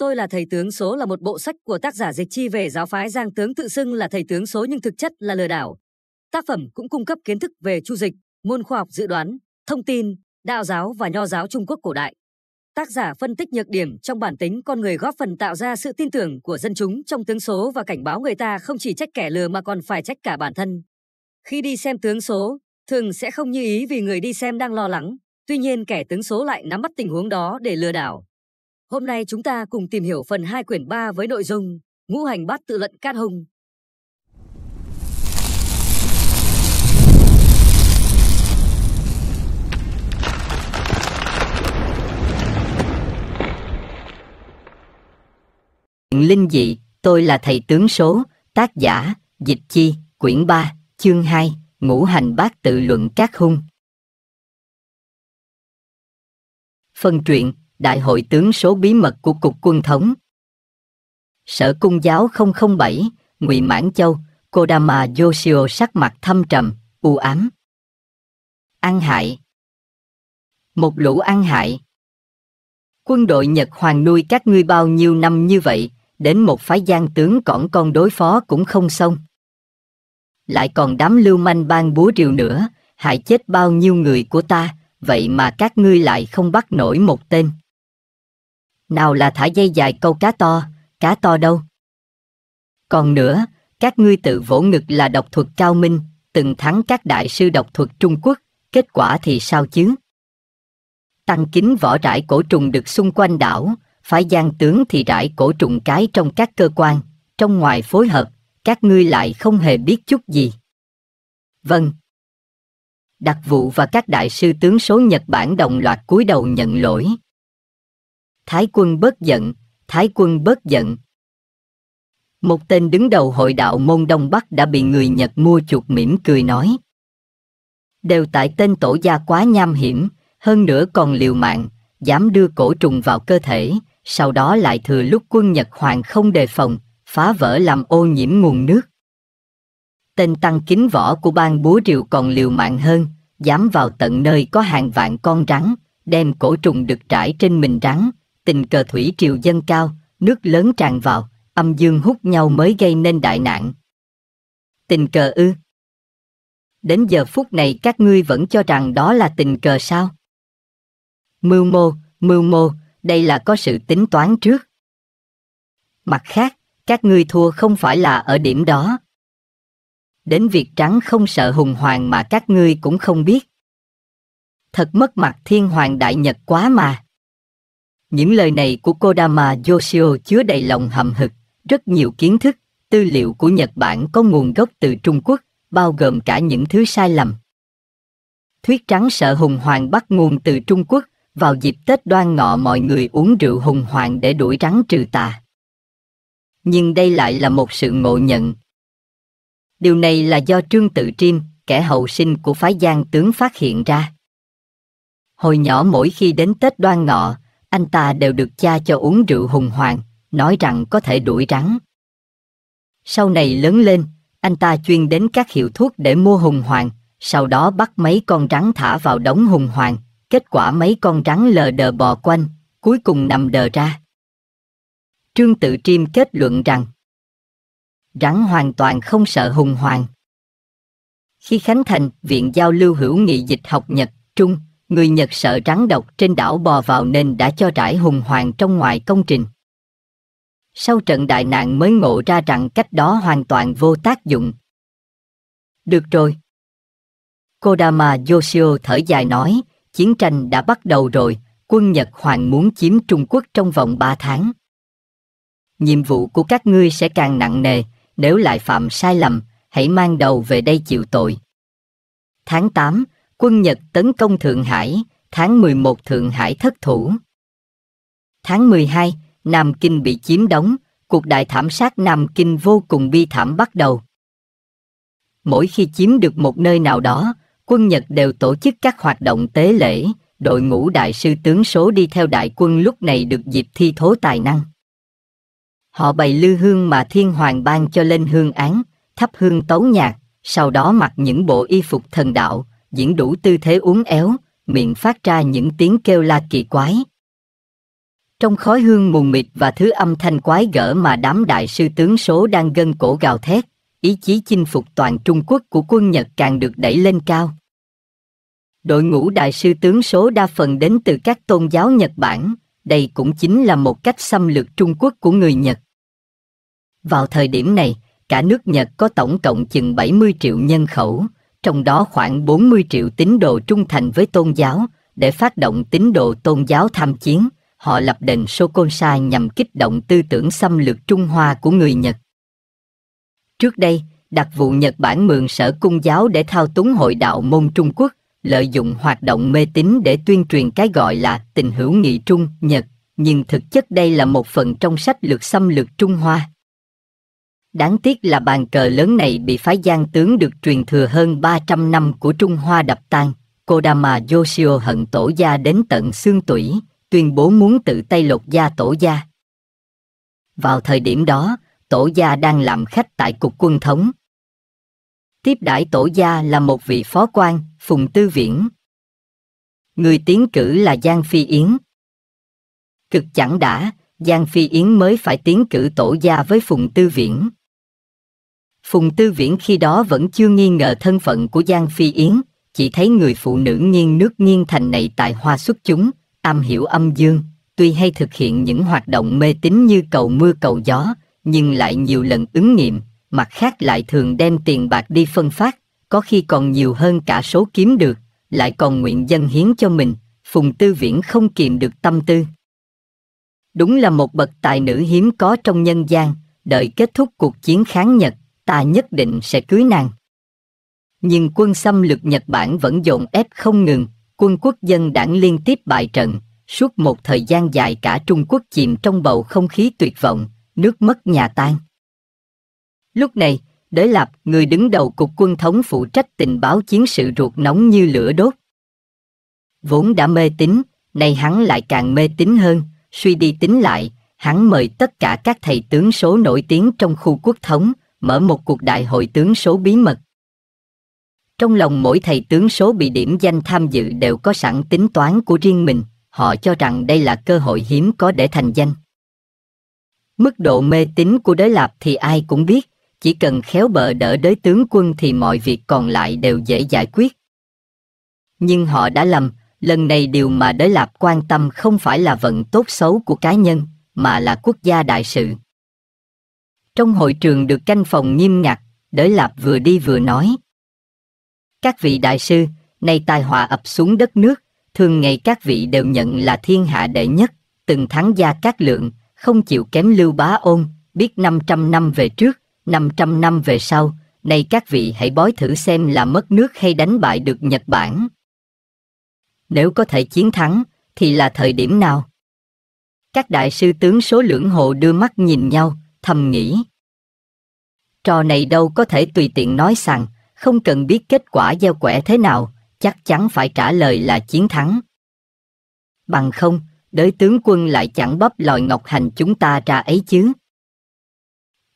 Tôi là thầy tướng số là một bộ sách của tác giả Dịch Chi về giáo phái Giang tướng tự xưng là thầy tướng số nhưng thực chất là lừa đảo. Tác phẩm cũng cung cấp kiến thức về chu dịch, môn khoa học dự đoán, thông tin, đạo giáo và nho giáo Trung Quốc cổ đại. Tác giả phân tích nhược điểm trong bản tính con người góp phần tạo ra sự tin tưởng của dân chúng trong tướng số và cảnh báo người ta không chỉ trách kẻ lừa mà còn phải trách cả bản thân. Khi đi xem tướng số, thường sẽ không như ý vì người đi xem đang lo lắng, tuy nhiên kẻ tướng số lại nắm bắt tình huống đó để lừa đảo. Hôm nay chúng ta cùng tìm hiểu phần 2 quyển 3 với nội dung Ngũ hành bát tự lận cát hung. Linh dị, tôi là thầy tướng số, tác giả, dịch chi, quyển 3, chương 2, ngũ hành bát tự luận cát hung. Phần truyện Đại hội tướng số bí mật của Cục Quân Thống. Sở Cung giáo 007, Ngụy Mãn Châu, Kodama Yoshio sắc mặt thâm trầm, u ám. ăn hại Một lũ ăn hại Quân đội Nhật hoàng nuôi các ngươi bao nhiêu năm như vậy, đến một phái gian tướng cõng con đối phó cũng không xong. Lại còn đám lưu manh ban búa rìu nữa, hại chết bao nhiêu người của ta, vậy mà các ngươi lại không bắt nổi một tên. Nào là thả dây dài câu cá to, cá to đâu. Còn nữa, các ngươi tự vỗ ngực là độc thuật cao minh, từng thắng các đại sư độc thuật Trung Quốc, kết quả thì sao chứ? Tăng kính võ rải cổ trùng được xung quanh đảo, phải gian tướng thì rải cổ trùng cái trong các cơ quan, trong ngoài phối hợp, các ngươi lại không hề biết chút gì. Vâng. Đặc vụ và các đại sư tướng số Nhật Bản đồng loạt cúi đầu nhận lỗi. Thái quân bớt giận, Thái quân bớt giận. Một tên đứng đầu hội đạo môn Đông Bắc đã bị người Nhật mua chuột mỉm cười nói. Đều tại tên tổ gia quá nham hiểm, hơn nữa còn liều mạng, dám đưa cổ trùng vào cơ thể, sau đó lại thừa lúc quân Nhật Hoàng không đề phòng, phá vỡ làm ô nhiễm nguồn nước. Tên tăng kính võ của bang búa rìu còn liều mạng hơn, dám vào tận nơi có hàng vạn con rắn, đem cổ trùng được trải trên mình rắn, tình cờ thủy triều dâng cao, nước lớn tràn vào, âm dương hút nhau mới gây nên đại nạn. Tình cờ ư? Đến giờ phút này các ngươi vẫn cho rằng đó là tình cờ sao? Mưu mô, mưu mô, đây là có sự tính toán trước. Mặt khác, các ngươi thua không phải là ở điểm đó. Đến việc trắng không sợ hùng hoàng mà các ngươi cũng không biết. Thật mất mặt thiên hoàng đại nhật quá mà. Những lời này của Kodama Yoshio chứa đầy lòng hậm hực, rất nhiều kiến thức, tư liệu của Nhật Bản có nguồn gốc từ Trung Quốc, bao gồm cả những thứ sai lầm. Thuyết trắng sợ hùng hoàng bắt nguồn từ Trung Quốc, vào dịp Tết đoan ngọ mọi người uống rượu hùng hoàng để đuổi rắn trừ tà. Nhưng đây lại là một sự ngộ nhận. Điều này là do Trương Tự Triêm, kẻ hậu sinh của phái Giang tướng phát hiện ra. Hồi nhỏ mỗi khi đến Tết đoan ngọ, anh ta đều được cha cho uống rượu hùng hoàng, nói rằng có thể đuổi rắn. Sau này lớn lên, anh ta chuyên đến các hiệu thuốc để mua hùng hoàng, sau đó bắt mấy con rắn thả vào đống hùng hoàng, kết quả mấy con rắn lờ đờ bò quanh, cuối cùng nằm đờ ra. Trương Tự Triêm kết luận rằng Rắn hoàn toàn không sợ hùng hoàng. Khi Khánh Thành, Viện Giao lưu hữu nghị dịch học Nhật, Trung, người Nhật sợ rắn độc trên đảo bò vào nên đã cho trải hùng hoàng trong ngoài công trình. Sau trận đại nạn mới ngộ ra rằng cách đó hoàn toàn vô tác dụng. Được rồi. Kodama Yoshio thở dài nói, chiến tranh đã bắt đầu rồi, quân Nhật hoàng muốn chiếm Trung Quốc trong vòng 3 tháng. Nhiệm vụ của các ngươi sẽ càng nặng nề, nếu lại phạm sai lầm, hãy mang đầu về đây chịu tội. Tháng 8, quân Nhật tấn công Thượng Hải, tháng 11 Thượng Hải thất thủ. Tháng 12, Nam Kinh bị chiếm đóng, cuộc đại thảm sát Nam Kinh vô cùng bi thảm bắt đầu. Mỗi khi chiếm được một nơi nào đó, quân Nhật đều tổ chức các hoạt động tế lễ, đội ngũ đại sư tướng số đi theo đại quân lúc này được dịp thi thố tài năng. Họ bày lư hương mà thiên hoàng ban cho lên hương án, thắp hương tấu nhạc, sau đó mặc những bộ y phục thần đạo, diễn đủ tư thế uốn éo, miệng phát ra những tiếng kêu la kỳ quái. Trong khói hương mù mịt và thứ âm thanh quái gở mà đám đại sư tướng số đang gân cổ gào thét, ý chí chinh phục toàn Trung Quốc của quân Nhật càng được đẩy lên cao. Đội ngũ đại sư tướng số đa phần đến từ các tôn giáo Nhật Bản, đây cũng chính là một cách xâm lược Trung Quốc của người Nhật. Vào thời điểm này, cả nước Nhật có tổng cộng chừng 70 triệu nhân khẩu, trong đó khoảng 40 triệu tín đồ trung thành với tôn giáo để phát động tín đồ tôn giáo tham chiến. Họ lập đền Sokonsa nhằm kích động tư tưởng xâm lược Trung Hoa của người Nhật. Trước đây, đặc vụ Nhật Bản mượn sở cung giáo để thao túng hội đạo môn Trung Quốc, lợi dụng hoạt động mê tín để tuyên truyền cái gọi là tình hữu nghị Trung-Nhật, nhưng thực chất đây là một phần trong sách lược xâm lược Trung Hoa. Đáng tiếc là bàn cờ lớn này bị phái gian tướng được truyền thừa hơn 300 năm của Trung Hoa đập tan. Kodama Yoshio hận tổ gia đến tận xương tủy, tuyên bố muốn tự tay lột da tổ gia. Vào thời điểm đó, tổ gia đang làm khách tại cục quân thống. Tiếp đãi tổ gia là một vị phó quan, Phùng Tư Viễn. Người tiến cử là Giang Phi Yến. Cực chẳng đã, Giang Phi Yến mới phải tiến cử tổ gia với Phùng Tư Viễn. Phùng Tư Viễn khi đó vẫn chưa nghi ngờ thân phận của Giang Phi Yến, chỉ thấy người phụ nữ nghiêng nước nghiêng thành này tại hoa xuất chúng, am hiểu âm dương, tuy hay thực hiện những hoạt động mê tín như cầu mưa cầu gió, nhưng lại nhiều lần ứng nghiệm, mặt khác lại thường đem tiền bạc đi phân phát, có khi còn nhiều hơn cả số kiếm được, lại còn nguyện dân hiến cho mình, Phùng Tư Viễn không kiềm được tâm tư. Đúng là một bậc tài nữ hiếm có trong nhân gian, đợi kết thúc cuộc chiến kháng Nhật, ta nhất định sẽ cưới nàng. Nhưng quân xâm lược Nhật Bản vẫn dồn ép không ngừng, quân quốc dân đảng liên tiếp bại trận, suốt một thời gian dài cả Trung Quốc chìm trong bầu không khí tuyệt vọng, nước mất nhà tan. Lúc này, Đới Lạp, người đứng đầu cục quân thống phụ trách tình báo chiến sự ruột nóng như lửa đốt. Vốn đã mê tín, nay hắn lại càng mê tín hơn, suy đi tính lại, hắn mời tất cả các thầy tướng số nổi tiếng trong khu quốc thống, mở một cuộc đại hội tướng số bí mật. Trong lòng mỗi thầy tướng số bị điểm danh tham dự đều có sẵn tính toán của riêng mình, họ cho rằng đây là cơ hội hiếm có để thành danh. Mức độ mê tín của đới lạp thì ai cũng biết, chỉ cần khéo bờ đỡ đới tướng quân thì mọi việc còn lại đều dễ giải quyết. Nhưng họ đã lầm, lần này điều mà đới lạp quan tâm không phải là vận tốt xấu của cá nhân, mà là quốc gia đại sự. Trong hội trường được canh phòng nghiêm ngặt, đới lạp vừa đi vừa nói. Các vị đại sư, nay tai họa ập xuống đất nước, thường ngày các vị đều nhận là thiên hạ đệ nhất, từng thắng gia các lượng, không chịu kém lưu bá ôn, biết 500 năm về trước, 500 năm về sau, nay các vị hãy bói thử xem là mất nước hay đánh bại được Nhật Bản. Nếu có thể chiến thắng, thì là thời điểm nào? Các đại sư tướng số lưỡng hộ đưa mắt nhìn nhau, thầm nghĩ. Trò này đâu có thể tùy tiện nói rằng, không cần biết kết quả gieo quẻ thế nào, chắc chắn phải trả lời là chiến thắng. Bằng không, đới tướng quân lại chẳng bóp lòi ngọc hành chúng ta ra ấy chứ.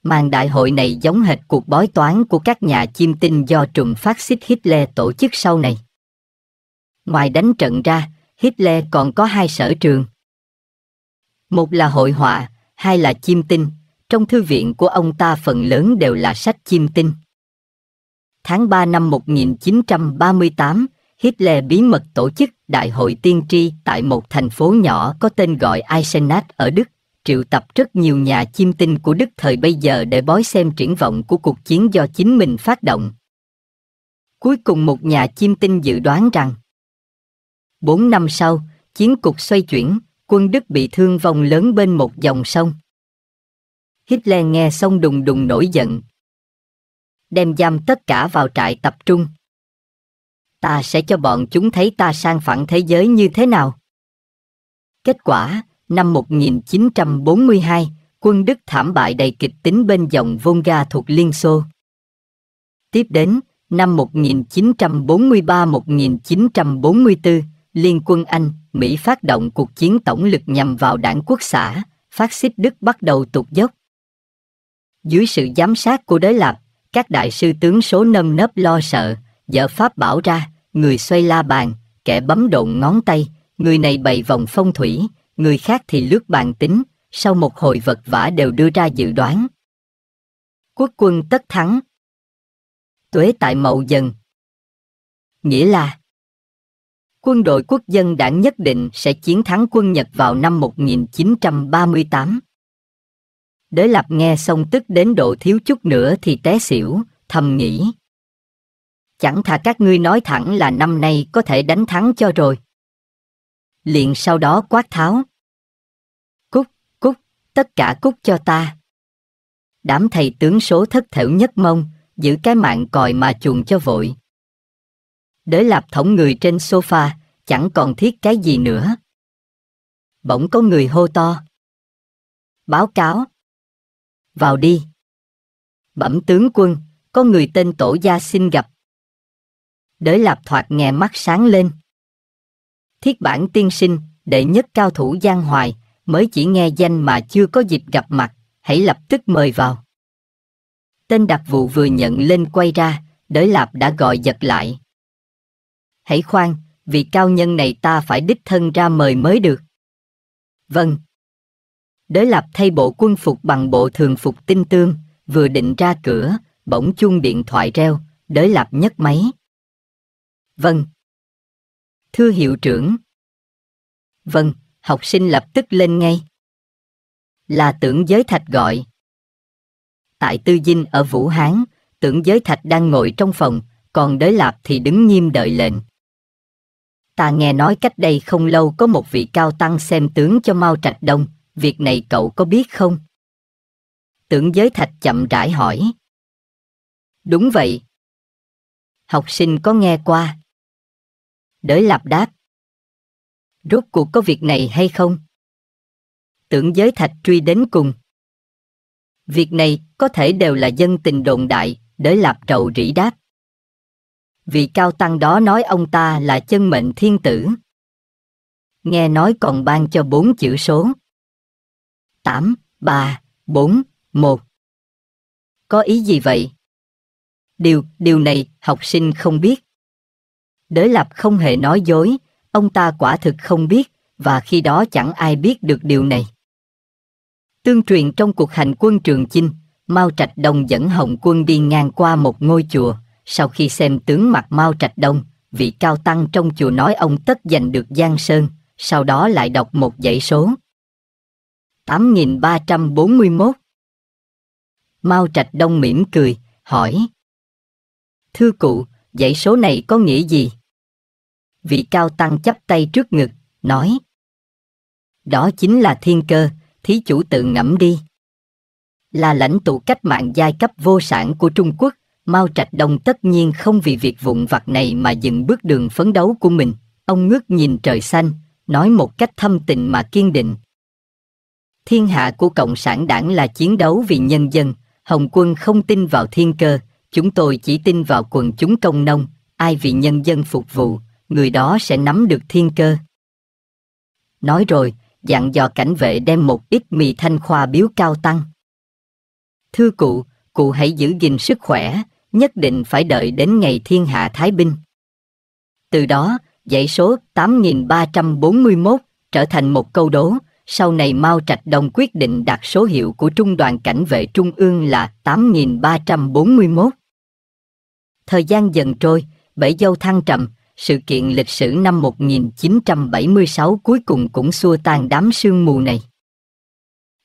Màn đại hội này giống hệt cuộc bói toán của các nhà chiêm tinh do trùng phát xít Hitler tổ chức sau này. Ngoài đánh trận ra, Hitler còn có hai sở trường. Một là hội họa, hai là chiêm tinh trong thư viện của ông ta phần lớn đều là sách chiêm tinh. Tháng 3 năm 1938, Hitler bí mật tổ chức Đại hội Tiên tri tại một thành phố nhỏ có tên gọi Eisenach ở Đức, triệu tập rất nhiều nhà chiêm tinh của Đức thời bây giờ để bói xem triển vọng của cuộc chiến do chính mình phát động. Cuối cùng một nhà chiêm tinh dự đoán rằng Bốn năm sau, chiến cục xoay chuyển, quân Đức bị thương vong lớn bên một dòng sông. Hitler nghe xong đùng đùng nổi giận. Đem giam tất cả vào trại tập trung. Ta sẽ cho bọn chúng thấy ta sang phẳng thế giới như thế nào. Kết quả, năm 1942, quân Đức thảm bại đầy kịch tính bên dòng Volga thuộc Liên Xô. Tiếp đến, năm 1943-1944, Liên quân Anh, Mỹ phát động cuộc chiến tổng lực nhằm vào đảng quốc xã, phát xít Đức bắt đầu tụt dốc. Dưới sự giám sát của đế lạp, các đại sư tướng số nâm nấp lo sợ, dở pháp bảo ra, người xoay la bàn, kẻ bấm độn ngón tay, người này bày vòng phong thủy, người khác thì lướt bàn tính, sau một hồi vật vã đều đưa ra dự đoán. Quốc quân tất thắng. Tuế tại mậu dần. Nghĩa là quân đội quốc dân đảng nhất định sẽ chiến thắng quân Nhật vào năm 1938. Đới lập nghe xong tức đến độ thiếu chút nữa thì té xỉu, thầm nghĩ. Chẳng thà các ngươi nói thẳng là năm nay có thể đánh thắng cho rồi. Liền sau đó quát tháo. cút cút tất cả cút cho ta. Đám thầy tướng số thất thểu nhất mông, giữ cái mạng còi mà chuồng cho vội. Đới lạp thõng người trên sofa, chẳng còn thiết cái gì nữa. Bỗng có người hô to. Báo cáo, vào đi. Bẩm tướng quân, có người tên tổ gia xin gặp. Đới lạp thoạt nghe mắt sáng lên. Thiết bản tiên sinh, đệ nhất cao thủ giang hoài, mới chỉ nghe danh mà chưa có dịp gặp mặt, hãy lập tức mời vào. Tên đặc vụ vừa nhận lên quay ra, đới lạp đã gọi giật lại. Hãy khoan, vì cao nhân này ta phải đích thân ra mời mới được. Vâng, Đới lập thay bộ quân phục bằng bộ thường phục tinh tương, vừa định ra cửa, bỗng chuông điện thoại reo, đới lập nhấc máy. Vâng. Thưa hiệu trưởng. Vâng, học sinh lập tức lên ngay. Là tưởng giới thạch gọi. Tại Tư Dinh ở Vũ Hán, tưởng giới thạch đang ngồi trong phòng, còn đới lạp thì đứng nghiêm đợi lệnh. Ta nghe nói cách đây không lâu có một vị cao tăng xem tướng cho Mao Trạch Đông, việc này cậu có biết không? Tưởng giới thạch chậm rãi hỏi. Đúng vậy. Học sinh có nghe qua. Đới lạp đáp. Rốt cuộc có việc này hay không? Tưởng giới thạch truy đến cùng. Việc này có thể đều là dân tình đồn đại, đới lạp trầu rỉ đáp. Vị cao tăng đó nói ông ta là chân mệnh thiên tử. Nghe nói còn ban cho bốn chữ số. 8, 3, 4, 1. Có ý gì vậy? Điều, điều này học sinh không biết. Đới lập không hề nói dối, ông ta quả thực không biết và khi đó chẳng ai biết được điều này. Tương truyền trong cuộc hành quân Trường Chinh, Mao Trạch Đông dẫn Hồng quân đi ngang qua một ngôi chùa, sau khi xem tướng mặt Mao Trạch Đông, vị cao tăng trong chùa nói ông tất giành được Giang Sơn, sau đó lại đọc một dãy số, 8341 Mao Trạch Đông mỉm cười, hỏi Thưa cụ, dãy số này có nghĩa gì? Vị cao tăng chắp tay trước ngực, nói Đó chính là thiên cơ, thí chủ tự ngẫm đi Là lãnh tụ cách mạng giai cấp vô sản của Trung Quốc Mao Trạch Đông tất nhiên không vì việc vụn vặt này mà dừng bước đường phấn đấu của mình Ông ngước nhìn trời xanh, nói một cách thâm tình mà kiên định Thiên hạ của Cộng sản đảng là chiến đấu vì nhân dân. Hồng quân không tin vào thiên cơ, chúng tôi chỉ tin vào quần chúng công nông. Ai vì nhân dân phục vụ, người đó sẽ nắm được thiên cơ. Nói rồi, dặn dò cảnh vệ đem một ít mì thanh khoa biếu cao tăng. Thưa cụ, cụ hãy giữ gìn sức khỏe, nhất định phải đợi đến ngày thiên hạ Thái Bình. Từ đó, dãy số 8341 trở thành một câu đố, sau này Mao Trạch Đông quyết định đặt số hiệu của Trung đoàn Cảnh vệ Trung ương là 8341. Thời gian dần trôi, bể dâu thăng trầm, sự kiện lịch sử năm 1976 cuối cùng cũng xua tan đám sương mù này.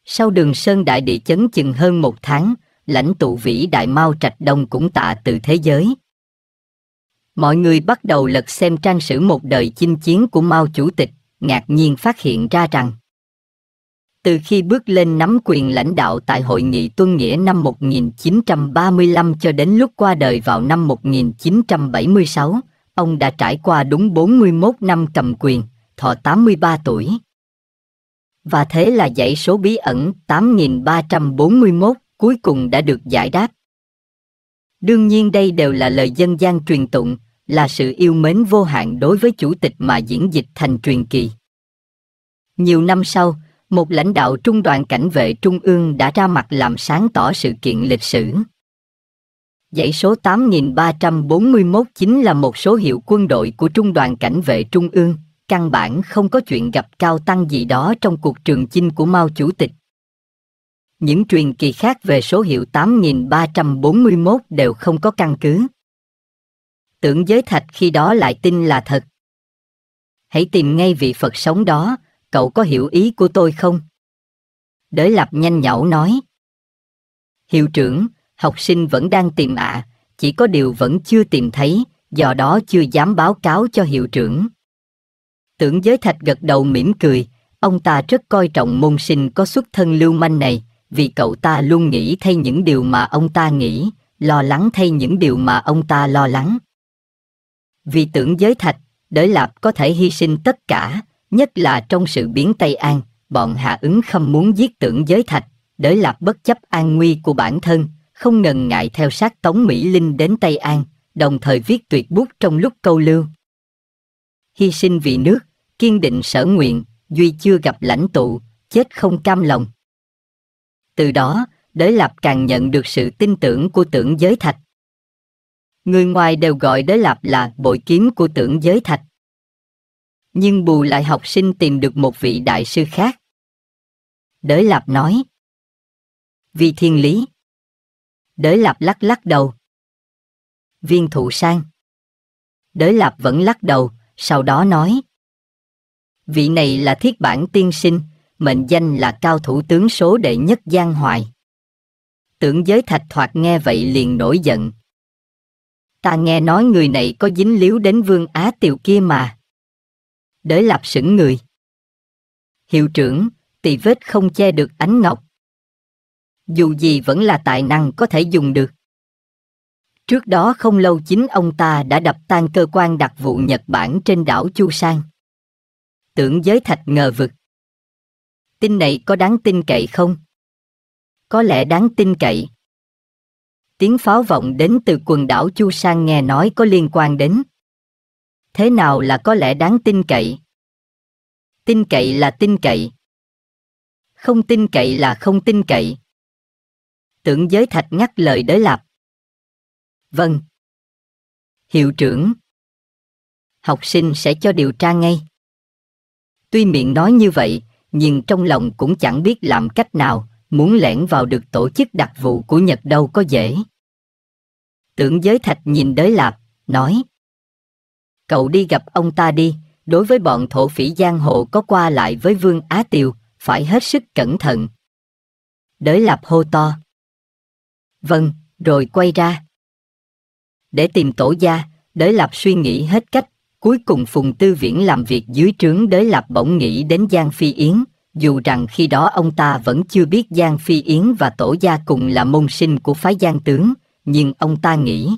Sau đường Sơn Đại địa chấn chừng hơn một tháng, lãnh tụ vĩ đại Mao Trạch Đông cũng tạ từ thế giới. Mọi người bắt đầu lật xem trang sử một đời chinh chiến của Mao Chủ tịch, ngạc nhiên phát hiện ra rằng từ khi bước lên nắm quyền lãnh đạo tại Hội nghị Tuân Nghĩa năm 1935 cho đến lúc qua đời vào năm 1976, ông đã trải qua đúng 41 năm cầm quyền, thọ 83 tuổi. Và thế là dãy số bí ẩn 8341 cuối cùng đã được giải đáp. Đương nhiên đây đều là lời dân gian truyền tụng, là sự yêu mến vô hạn đối với chủ tịch mà diễn dịch thành truyền kỳ. Nhiều năm sau, một lãnh đạo trung đoàn cảnh vệ trung ương đã ra mặt làm sáng tỏ sự kiện lịch sử. Dãy số 8341 chính là một số hiệu quân đội của Trung đoàn Cảnh vệ Trung ương, căn bản không có chuyện gặp cao tăng gì đó trong cuộc trường chinh của Mao Chủ tịch. Những truyền kỳ khác về số hiệu 8341 đều không có căn cứ. Tưởng giới thạch khi đó lại tin là thật. Hãy tìm ngay vị Phật sống đó, cậu có hiểu ý của tôi không? Đới lập nhanh nhẩu nói. Hiệu trưởng, học sinh vẫn đang tìm ạ, à, chỉ có điều vẫn chưa tìm thấy, do đó chưa dám báo cáo cho hiệu trưởng. Tưởng giới thạch gật đầu mỉm cười, ông ta rất coi trọng môn sinh có xuất thân lưu manh này, vì cậu ta luôn nghĩ thay những điều mà ông ta nghĩ, lo lắng thay những điều mà ông ta lo lắng. Vì tưởng giới thạch, đới lạp có thể hy sinh tất cả, Nhất là trong sự biến Tây An, bọn Hạ ứng không muốn giết tưởng giới thạch, để Lạp bất chấp an nguy của bản thân, không ngần ngại theo sát Tống Mỹ Linh đến Tây An, đồng thời viết tuyệt bút trong lúc câu lưu. Hy sinh vì nước, kiên định sở nguyện, duy chưa gặp lãnh tụ, chết không cam lòng. Từ đó, Đới Lạp càng nhận được sự tin tưởng của tưởng giới thạch. Người ngoài đều gọi Đới Lạp là bội kiếm của tưởng giới thạch nhưng bù lại học sinh tìm được một vị đại sư khác. Đới Lạp nói, Vì thiên lý. Đới Lạp lắc lắc đầu. Viên thụ sang. Đới Lạp vẫn lắc đầu, sau đó nói, Vị này là thiết bản tiên sinh, mệnh danh là cao thủ tướng số đệ nhất Giang Hoài. Tưởng giới thạch thoạt nghe vậy liền nổi giận. Ta nghe nói người này có dính líu đến vương Á Tiều kia mà đới lạp sững người. Hiệu trưởng, tỳ vết không che được ánh ngọc. Dù gì vẫn là tài năng có thể dùng được. Trước đó không lâu chính ông ta đã đập tan cơ quan đặc vụ Nhật Bản trên đảo Chu Sang. Tưởng giới thạch ngờ vực. Tin này có đáng tin cậy không? Có lẽ đáng tin cậy. Tiếng pháo vọng đến từ quần đảo Chu Sang nghe nói có liên quan đến thế nào là có lẽ đáng tin cậy tin cậy là tin cậy không tin cậy là không tin cậy tưởng giới thạch ngắt lời đới lạp vâng hiệu trưởng học sinh sẽ cho điều tra ngay tuy miệng nói như vậy nhưng trong lòng cũng chẳng biết làm cách nào muốn lẻn vào được tổ chức đặc vụ của nhật đâu có dễ tưởng giới thạch nhìn đới lạp nói cậu đi gặp ông ta đi, đối với bọn thổ phỉ giang hồ có qua lại với Vương Á Tiều, phải hết sức cẩn thận. Đới lạp hô to. Vâng, rồi quay ra. Để tìm tổ gia, đới lạp suy nghĩ hết cách, cuối cùng Phùng Tư Viễn làm việc dưới trướng đới lạp bỗng nghĩ đến Giang Phi Yến, dù rằng khi đó ông ta vẫn chưa biết Giang Phi Yến và tổ gia cùng là môn sinh của phái Giang tướng, nhưng ông ta nghĩ.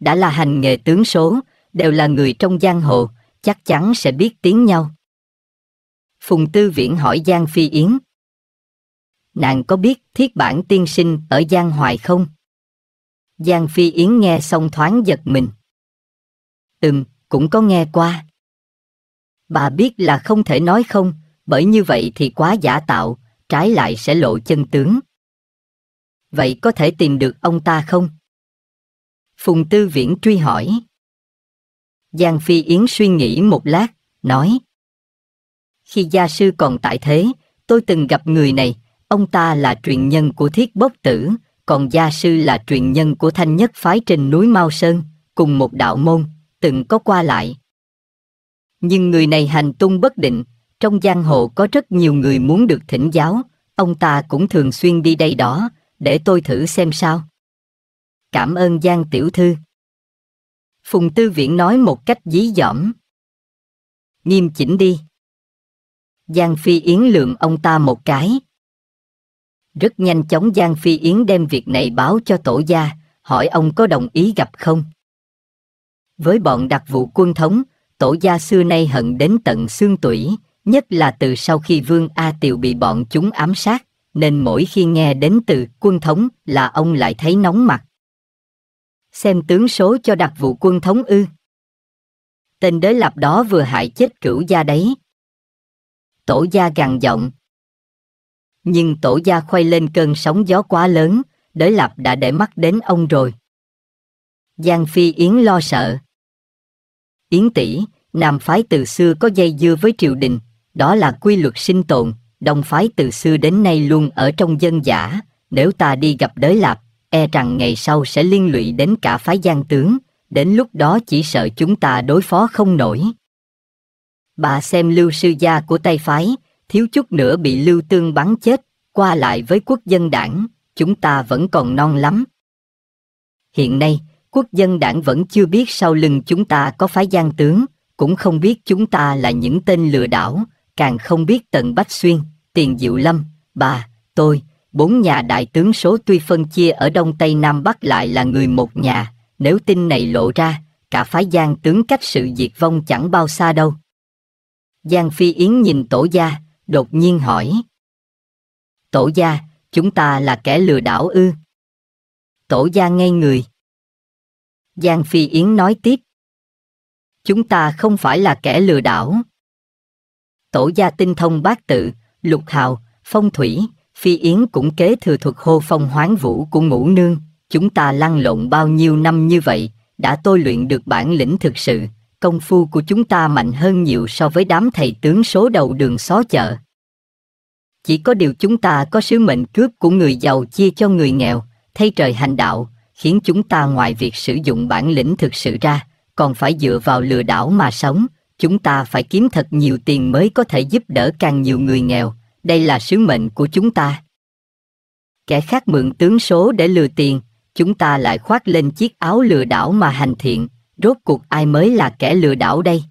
Đã là hành nghề tướng số, đều là người trong giang hồ, chắc chắn sẽ biết tiếng nhau. Phùng Tư Viễn hỏi Giang Phi Yến. Nàng có biết thiết bản tiên sinh ở Giang Hoài không? Giang Phi Yến nghe xong thoáng giật mình. Ừm, cũng có nghe qua. Bà biết là không thể nói không, bởi như vậy thì quá giả tạo, trái lại sẽ lộ chân tướng. Vậy có thể tìm được ông ta không? Phùng Tư Viễn truy hỏi. Giang Phi Yến suy nghĩ một lát, nói Khi gia sư còn tại thế, tôi từng gặp người này, ông ta là truyền nhân của thiết bốc tử, còn gia sư là truyền nhân của thanh nhất phái trên núi Mao Sơn, cùng một đạo môn, từng có qua lại. Nhưng người này hành tung bất định, trong giang hồ có rất nhiều người muốn được thỉnh giáo, ông ta cũng thường xuyên đi đây đó, để tôi thử xem sao. Cảm ơn Giang Tiểu Thư, Phùng Tư Viễn nói một cách dí dỏm. Nghiêm chỉnh đi. Giang Phi Yến lượm ông ta một cái. Rất nhanh chóng Giang Phi Yến đem việc này báo cho tổ gia, hỏi ông có đồng ý gặp không. Với bọn đặc vụ quân thống, tổ gia xưa nay hận đến tận xương tủy, nhất là từ sau khi Vương A Tiều bị bọn chúng ám sát, nên mỗi khi nghe đến từ quân thống là ông lại thấy nóng mặt xem tướng số cho đặc vụ quân thống ư. Tên đế lập đó vừa hại chết cửu gia đấy. Tổ gia gằn giọng. Nhưng tổ gia khuây lên cơn sóng gió quá lớn, đế lập đã để mắt đến ông rồi. Giang Phi Yến lo sợ. Yến tỷ, Nam phái từ xưa có dây dưa với triều đình, đó là quy luật sinh tồn, đông phái từ xưa đến nay luôn ở trong dân giả, nếu ta đi gặp đới lạp, e rằng ngày sau sẽ liên lụy đến cả phái Giang tướng, đến lúc đó chỉ sợ chúng ta đối phó không nổi. Bà xem lưu sư gia của tay phái, thiếu chút nữa bị lưu tương bắn chết, qua lại với quốc dân đảng, chúng ta vẫn còn non lắm. Hiện nay, quốc dân đảng vẫn chưa biết sau lưng chúng ta có phái Giang tướng, cũng không biết chúng ta là những tên lừa đảo, càng không biết Tần Bách Xuyên, Tiền Diệu Lâm, bà, tôi, bốn nhà đại tướng số tuy phân chia ở Đông Tây Nam Bắc lại là người một nhà, nếu tin này lộ ra, cả phái Giang tướng cách sự diệt vong chẳng bao xa đâu. Giang Phi Yến nhìn tổ gia, đột nhiên hỏi. Tổ gia, chúng ta là kẻ lừa đảo ư? Tổ gia ngây người. Giang Phi Yến nói tiếp. Chúng ta không phải là kẻ lừa đảo. Tổ gia tinh thông bát tự, lục hào, phong thủy, Phi Yến cũng kế thừa thuật hô phong hoán vũ của ngũ nương, chúng ta lăn lộn bao nhiêu năm như vậy, đã tôi luyện được bản lĩnh thực sự, công phu của chúng ta mạnh hơn nhiều so với đám thầy tướng số đầu đường xó chợ. Chỉ có điều chúng ta có sứ mệnh cướp của người giàu chia cho người nghèo, thay trời hành đạo, khiến chúng ta ngoài việc sử dụng bản lĩnh thực sự ra, còn phải dựa vào lừa đảo mà sống, chúng ta phải kiếm thật nhiều tiền mới có thể giúp đỡ càng nhiều người nghèo, đây là sứ mệnh của chúng ta. Kẻ khác mượn tướng số để lừa tiền, chúng ta lại khoác lên chiếc áo lừa đảo mà hành thiện, rốt cuộc ai mới là kẻ lừa đảo đây?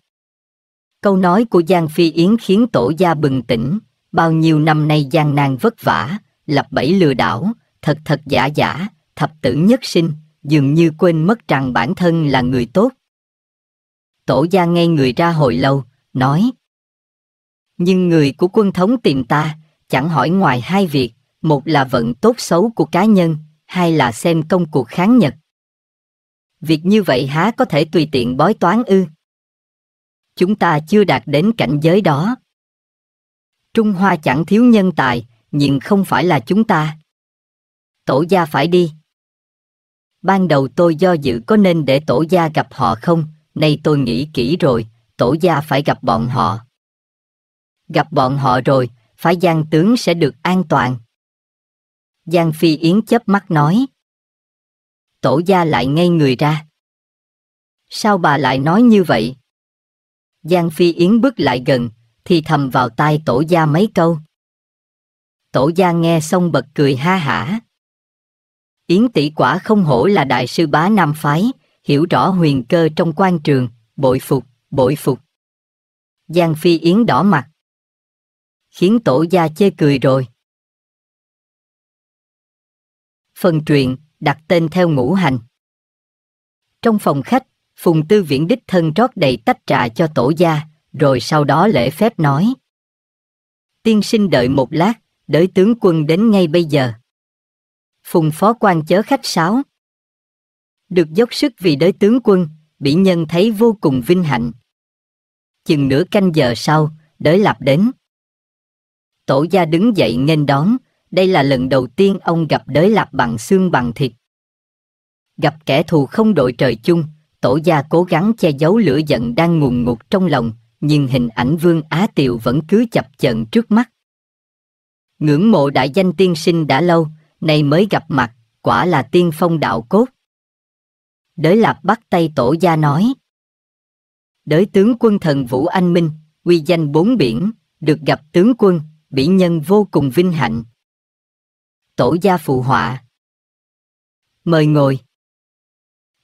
Câu nói của Giang Phi Yến khiến tổ gia bừng tỉnh, bao nhiêu năm nay gian nan vất vả, lập bẫy lừa đảo, thật thật giả giả, thập tử nhất sinh, dường như quên mất rằng bản thân là người tốt. Tổ gia ngay người ra hồi lâu, nói, nhưng người của quân thống tìm ta chẳng hỏi ngoài hai việc, một là vận tốt xấu của cá nhân, hai là xem công cuộc kháng Nhật. Việc như vậy há có thể tùy tiện bói toán ư? Chúng ta chưa đạt đến cảnh giới đó. Trung Hoa chẳng thiếu nhân tài, nhưng không phải là chúng ta. Tổ gia phải đi. Ban đầu tôi do dự có nên để tổ gia gặp họ không, nay tôi nghĩ kỹ rồi, tổ gia phải gặp bọn họ gặp bọn họ rồi, phải Giang tướng sẽ được an toàn. Giang Phi Yến chớp mắt nói. Tổ gia lại ngây người ra. Sao bà lại nói như vậy? Giang Phi Yến bước lại gần, thì thầm vào tai tổ gia mấy câu. Tổ gia nghe xong bật cười ha hả. Yến tỷ quả không hổ là đại sư bá Nam Phái, hiểu rõ huyền cơ trong quan trường, bội phục, bội phục. Giang Phi Yến đỏ mặt, khiến tổ gia chê cười rồi. Phần truyện đặt tên theo ngũ hành. Trong phòng khách, Phùng Tư Viễn đích thân rót đầy tách trà cho tổ gia, rồi sau đó lễ phép nói. Tiên sinh đợi một lát, đới tướng quân đến ngay bây giờ. Phùng phó quan chớ khách sáo. Được dốc sức vì đới tướng quân, bị nhân thấy vô cùng vinh hạnh. Chừng nửa canh giờ sau, đới lạp đến. Tổ gia đứng dậy nghênh đón, đây là lần đầu tiên ông gặp đới lạp bằng xương bằng thịt. Gặp kẻ thù không đội trời chung, tổ gia cố gắng che giấu lửa giận đang ngùn ngụt trong lòng, nhưng hình ảnh Vương Á Tiều vẫn cứ chập chờn trước mắt. Ngưỡng mộ đại danh tiên sinh đã lâu, nay mới gặp mặt, quả là tiên phong đạo cốt. Đới lạp bắt tay tổ gia nói. Đới tướng quân thần Vũ Anh Minh, uy danh bốn biển, được gặp tướng quân, bỉ nhân vô cùng vinh hạnh. Tổ gia phụ họa Mời ngồi.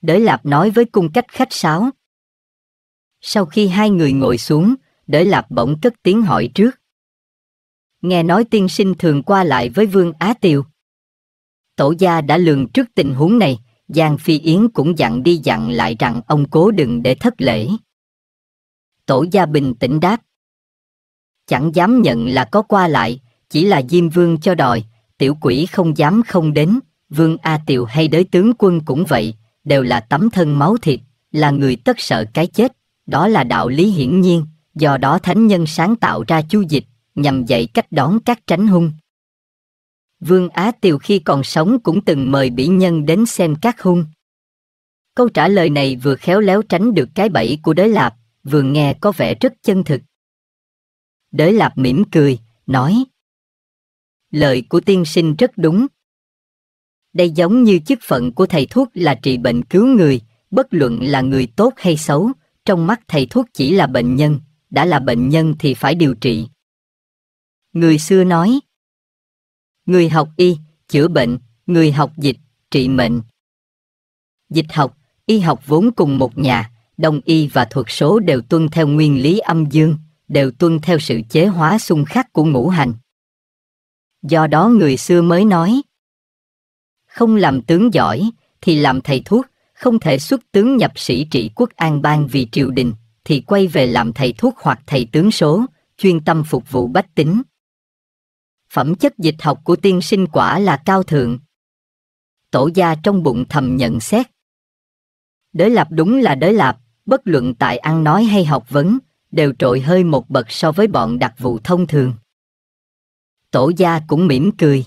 Đới Lạp nói với cung cách khách sáo. Sau khi hai người ngồi xuống, Đới Lạp bỗng cất tiếng hỏi trước. Nghe nói tiên sinh thường qua lại với Vương Á Tiêu. Tổ gia đã lường trước tình huống này, Giang Phi Yến cũng dặn đi dặn lại rằng ông cố đừng để thất lễ. Tổ gia bình tĩnh đáp chẳng dám nhận là có qua lại, chỉ là Diêm Vương cho đòi, tiểu quỷ không dám không đến, Vương A Tiều hay đới tướng quân cũng vậy, đều là tấm thân máu thịt, là người tất sợ cái chết, đó là đạo lý hiển nhiên, do đó thánh nhân sáng tạo ra chu dịch, nhằm dạy cách đón các tránh hung. Vương Á Tiều khi còn sống cũng từng mời bỉ nhân đến xem các hung. Câu trả lời này vừa khéo léo tránh được cái bẫy của đới lạp, vừa nghe có vẻ rất chân thực. Đới Lạp mỉm cười, nói Lời của tiên sinh rất đúng. Đây giống như chức phận của thầy thuốc là trị bệnh cứu người, bất luận là người tốt hay xấu, trong mắt thầy thuốc chỉ là bệnh nhân, đã là bệnh nhân thì phải điều trị. Người xưa nói Người học y, chữa bệnh, người học dịch, trị mệnh. Dịch học, y học vốn cùng một nhà, đông y và thuật số đều tuân theo nguyên lý âm dương, đều tuân theo sự chế hóa xung khắc của ngũ hành. Do đó người xưa mới nói, không làm tướng giỏi thì làm thầy thuốc, không thể xuất tướng nhập sĩ trị quốc an bang vì triều đình, thì quay về làm thầy thuốc hoặc thầy tướng số, chuyên tâm phục vụ bách tính. Phẩm chất dịch học của tiên sinh quả là cao thượng. Tổ gia trong bụng thầm nhận xét. Đới lạp đúng là đới lạp, bất luận tại ăn nói hay học vấn, đều trội hơi một bậc so với bọn đặc vụ thông thường. Tổ gia cũng mỉm cười.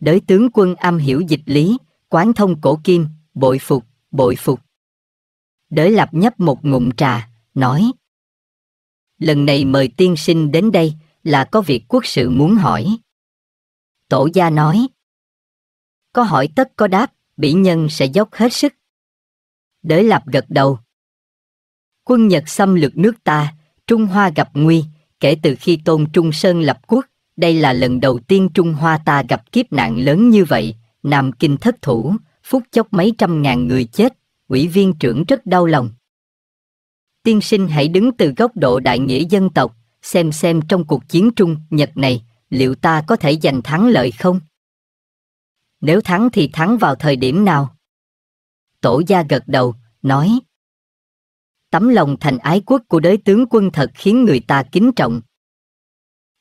Đới tướng quân am hiểu dịch lý, quán thông cổ kim, bội phục, bội phục. Đới lập nhấp một ngụm trà, nói. Lần này mời tiên sinh đến đây là có việc quốc sự muốn hỏi. Tổ gia nói. Có hỏi tất có đáp, bỉ nhân sẽ dốc hết sức. Đới lập gật đầu, quân Nhật xâm lược nước ta, Trung Hoa gặp nguy, kể từ khi Tôn Trung Sơn lập quốc, đây là lần đầu tiên Trung Hoa ta gặp kiếp nạn lớn như vậy, Nam Kinh thất thủ, phút chốc mấy trăm ngàn người chết, ủy viên trưởng rất đau lòng. Tiên sinh hãy đứng từ góc độ đại nghĩa dân tộc, xem xem trong cuộc chiến Trung Nhật này, liệu ta có thể giành thắng lợi không? Nếu thắng thì thắng vào thời điểm nào? Tổ gia gật đầu, nói, tấm lòng thành ái quốc của đới tướng quân thật khiến người ta kính trọng.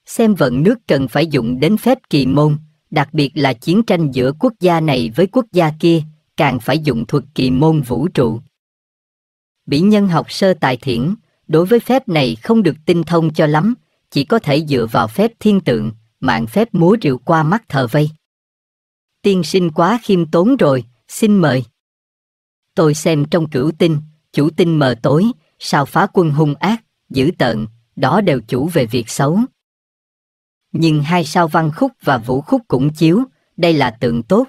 Xem vận nước cần phải dụng đến phép kỳ môn, đặc biệt là chiến tranh giữa quốc gia này với quốc gia kia, càng phải dụng thuật kỳ môn vũ trụ. Bỉ nhân học sơ tài thiển, đối với phép này không được tinh thông cho lắm, chỉ có thể dựa vào phép thiên tượng, mạng phép múa rượu qua mắt thờ vây. Tiên sinh quá khiêm tốn rồi, xin mời. Tôi xem trong cửu tinh, chủ tinh mờ tối, sao phá quân hung ác, dữ tợn, đó đều chủ về việc xấu. Nhưng hai sao văn khúc và vũ khúc cũng chiếu, đây là tượng tốt.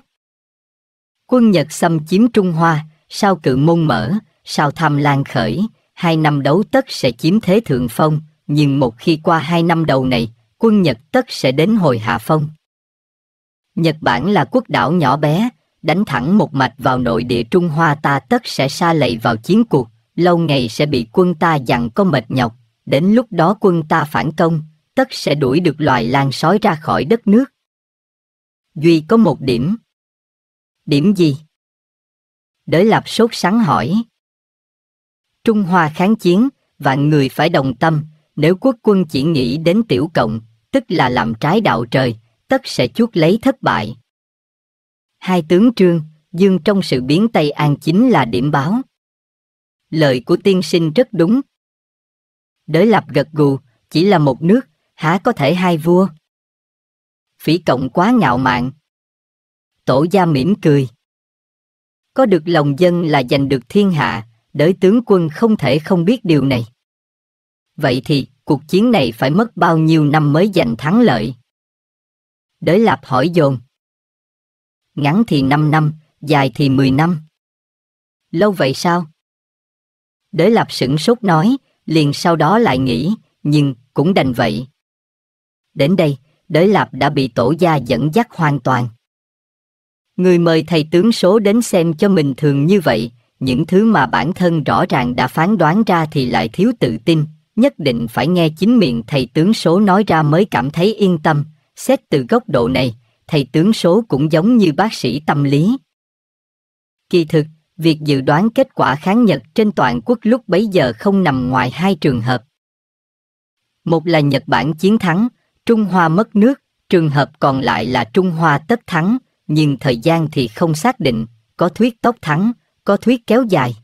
Quân Nhật xâm chiếm Trung Hoa, sao cự môn mở, sao tham lan khởi, hai năm đấu tất sẽ chiếm thế thượng phong, nhưng một khi qua hai năm đầu này, quân Nhật tất sẽ đến hồi hạ phong. Nhật Bản là quốc đảo nhỏ bé, đánh thẳng một mạch vào nội địa Trung Hoa ta tất sẽ xa lầy vào chiến cuộc, lâu ngày sẽ bị quân ta dằn có mệt nhọc, đến lúc đó quân ta phản công, tất sẽ đuổi được loài lan sói ra khỏi đất nước. Duy có một điểm. Điểm gì? Đới lập sốt sắng hỏi. Trung Hoa kháng chiến, vạn người phải đồng tâm, nếu quốc quân chỉ nghĩ đến tiểu cộng, tức là làm trái đạo trời, tất sẽ chuốc lấy thất bại hai tướng trương, dương trong sự biến Tây An chính là điểm báo. Lời của tiên sinh rất đúng. Đới lập gật gù, chỉ là một nước, há có thể hai vua. Phỉ cộng quá ngạo mạn. Tổ gia mỉm cười. Có được lòng dân là giành được thiên hạ, đới tướng quân không thể không biết điều này. Vậy thì, cuộc chiến này phải mất bao nhiêu năm mới giành thắng lợi? Đới lập hỏi dồn ngắn thì 5 năm, dài thì 10 năm. Lâu vậy sao? Đới lạp sửng sốt nói, liền sau đó lại nghĩ, nhưng cũng đành vậy. Đến đây, đới lạp đã bị tổ gia dẫn dắt hoàn toàn. Người mời thầy tướng số đến xem cho mình thường như vậy, những thứ mà bản thân rõ ràng đã phán đoán ra thì lại thiếu tự tin, nhất định phải nghe chính miệng thầy tướng số nói ra mới cảm thấy yên tâm, xét từ góc độ này, thầy tướng số cũng giống như bác sĩ tâm lý. Kỳ thực, việc dự đoán kết quả kháng Nhật trên toàn quốc lúc bấy giờ không nằm ngoài hai trường hợp. Một là Nhật Bản chiến thắng, Trung Hoa mất nước, trường hợp còn lại là Trung Hoa tất thắng, nhưng thời gian thì không xác định, có thuyết tốc thắng, có thuyết kéo dài.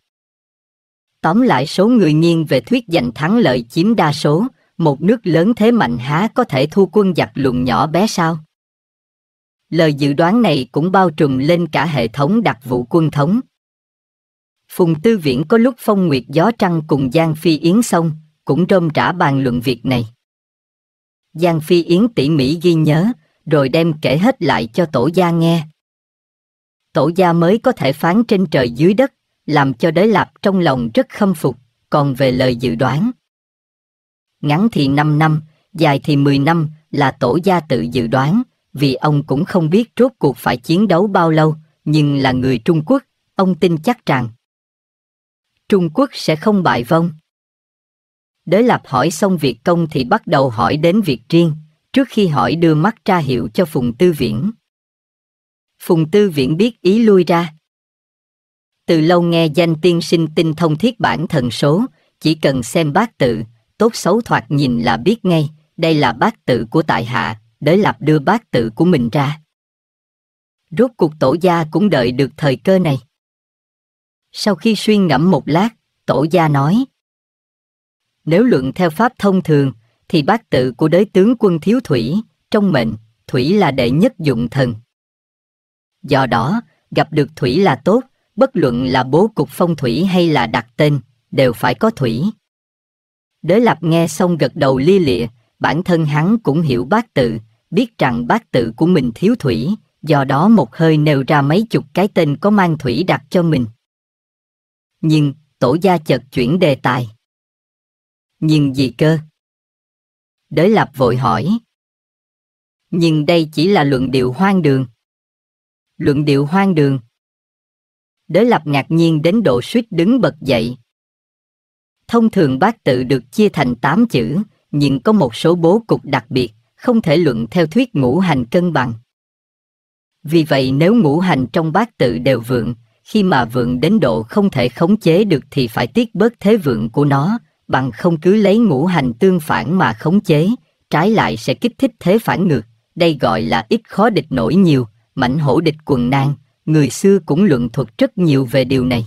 Tóm lại số người nghiêng về thuyết giành thắng lợi chiếm đa số, một nước lớn thế mạnh há có thể thu quân giặc lùng nhỏ bé sao? Lời dự đoán này cũng bao trùm lên cả hệ thống đặc vụ quân thống. Phùng Tư Viễn có lúc phong nguyệt gió trăng cùng Giang Phi Yến xong, cũng rôm trả bàn luận việc này. Giang Phi Yến tỉ mỉ ghi nhớ, rồi đem kể hết lại cho tổ gia nghe. Tổ gia mới có thể phán trên trời dưới đất, làm cho đế lạp trong lòng rất khâm phục, còn về lời dự đoán. Ngắn thì 5 năm, dài thì 10 năm là tổ gia tự dự đoán, vì ông cũng không biết rốt cuộc phải chiến đấu bao lâu, nhưng là người Trung Quốc, ông tin chắc rằng Trung Quốc sẽ không bại vong. Đới Lạp hỏi xong việc công thì bắt đầu hỏi đến việc riêng, trước khi hỏi đưa mắt ra hiệu cho Phùng Tư Viễn. Phùng Tư Viễn biết ý lui ra. Từ lâu nghe danh tiên sinh tinh thông thiết bản thần số, chỉ cần xem bát tự, tốt xấu thoạt nhìn là biết ngay, đây là bát tự của tại hạ, để lập đưa bát tự của mình ra. Rốt cuộc tổ gia cũng đợi được thời cơ này. Sau khi suy ngẫm một lát, tổ gia nói Nếu luận theo pháp thông thường, thì bát tự của đới tướng quân thiếu thủy, trong mệnh, thủy là đệ nhất dụng thần. Do đó, gặp được thủy là tốt, bất luận là bố cục phong thủy hay là đặt tên, đều phải có thủy. Đới lập nghe xong gật đầu lia lịa, bản thân hắn cũng hiểu bát tự, biết rằng bác tự của mình thiếu thủy, do đó một hơi nêu ra mấy chục cái tên có mang thủy đặt cho mình. Nhưng, tổ gia chợt chuyển đề tài. Nhưng gì cơ? Đới lập vội hỏi. Nhưng đây chỉ là luận điệu hoang đường. Luận điệu hoang đường. Đới lập ngạc nhiên đến độ suýt đứng bật dậy. Thông thường bác tự được chia thành 8 chữ, nhưng có một số bố cục đặc biệt, không thể luận theo thuyết ngũ hành cân bằng. Vì vậy nếu ngũ hành trong bát tự đều vượng, khi mà vượng đến độ không thể khống chế được thì phải tiết bớt thế vượng của nó, bằng không cứ lấy ngũ hành tương phản mà khống chế, trái lại sẽ kích thích thế phản ngược, đây gọi là ít khó địch nổi nhiều, mảnh hổ địch quần nan, người xưa cũng luận thuật rất nhiều về điều này.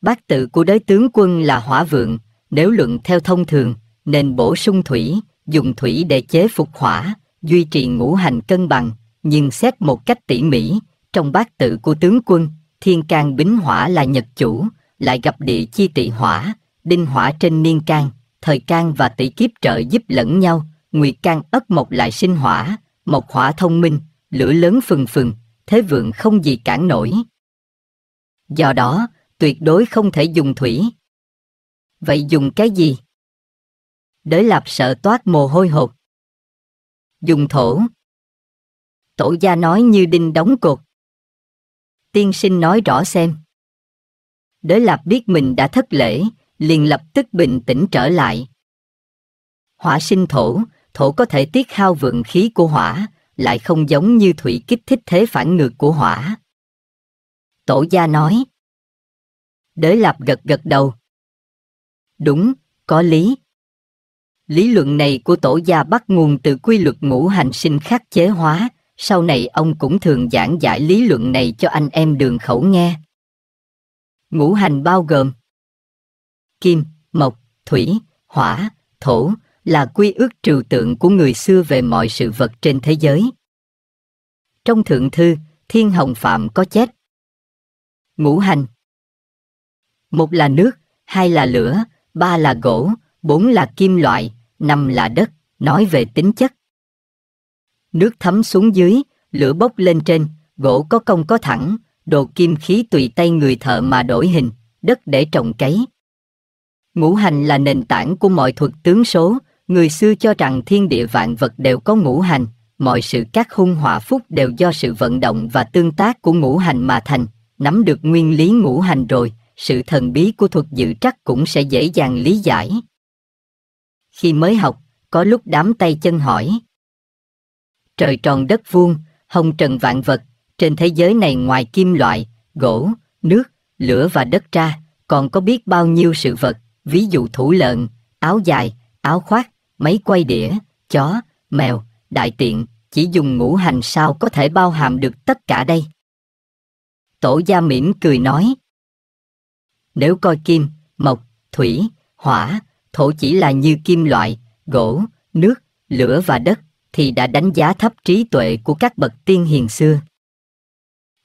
Bát tự của đới tướng quân là hỏa vượng, nếu luận theo thông thường, nên bổ sung thủy, dùng thủy để chế phục hỏa, duy trì ngũ hành cân bằng, nhưng xét một cách tỉ mỉ, trong bát tự của tướng quân, thiên can bính hỏa là nhật chủ, lại gặp địa chi tị hỏa, đinh hỏa trên niên can, thời can và tỷ kiếp trợ giúp lẫn nhau, nguyệt can ất mộc lại sinh hỏa, mộc hỏa thông minh, lửa lớn phừng phừng, thế vượng không gì cản nổi. Do đó, tuyệt đối không thể dùng thủy. Vậy dùng cái gì? đới lạp sợ toát mồ hôi hột. Dùng thổ. Tổ gia nói như đinh đóng cột. Tiên sinh nói rõ xem. Đới lạp biết mình đã thất lễ, liền lập tức bình tĩnh trở lại. Hỏa sinh thổ, thổ có thể tiết hao vượng khí của hỏa, lại không giống như thủy kích thích thế phản ngược của hỏa. Tổ gia nói. Đới lạp gật gật đầu. Đúng, có lý. Lý luận này của tổ gia bắt nguồn từ quy luật ngũ hành sinh khắc chế hóa, sau này ông cũng thường giảng giải lý luận này cho anh em đường khẩu nghe. Ngũ hành bao gồm Kim, Mộc, Thủy, Hỏa, Thổ là quy ước trừu tượng của người xưa về mọi sự vật trên thế giới. Trong Thượng Thư, Thiên Hồng Phạm có chết Ngũ hành Một là nước, hai là lửa, ba là gỗ, bốn là kim loại, năm là đất, nói về tính chất. Nước thấm xuống dưới, lửa bốc lên trên, gỗ có công có thẳng, đồ kim khí tùy tay người thợ mà đổi hình, đất để trồng cấy. Ngũ hành là nền tảng của mọi thuật tướng số, người xưa cho rằng thiên địa vạn vật đều có ngũ hành, mọi sự các hung họa phúc đều do sự vận động và tương tác của ngũ hành mà thành, nắm được nguyên lý ngũ hành rồi, sự thần bí của thuật dự trắc cũng sẽ dễ dàng lý giải. Khi mới học, có lúc đám tay chân hỏi. Trời tròn đất vuông, hồng trần vạn vật, trên thế giới này ngoài kim loại, gỗ, nước, lửa và đất ra, còn có biết bao nhiêu sự vật, ví dụ thủ lợn, áo dài, áo khoác, máy quay đĩa, chó, mèo, đại tiện, chỉ dùng ngũ hành sao có thể bao hàm được tất cả đây. Tổ gia mỉm cười nói, nếu coi kim, mộc, thủy, hỏa, thổ chỉ là như kim loại, gỗ, nước, lửa và đất thì đã đánh giá thấp trí tuệ của các bậc tiên hiền xưa.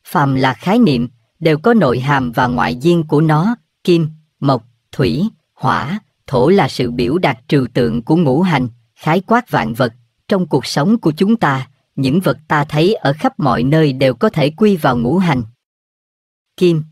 Phàm là khái niệm, đều có nội hàm và ngoại duyên của nó, kim, mộc, thủy, hỏa, thổ là sự biểu đạt trừu tượng của ngũ hành, khái quát vạn vật. Trong cuộc sống của chúng ta, những vật ta thấy ở khắp mọi nơi đều có thể quy vào ngũ hành. Kim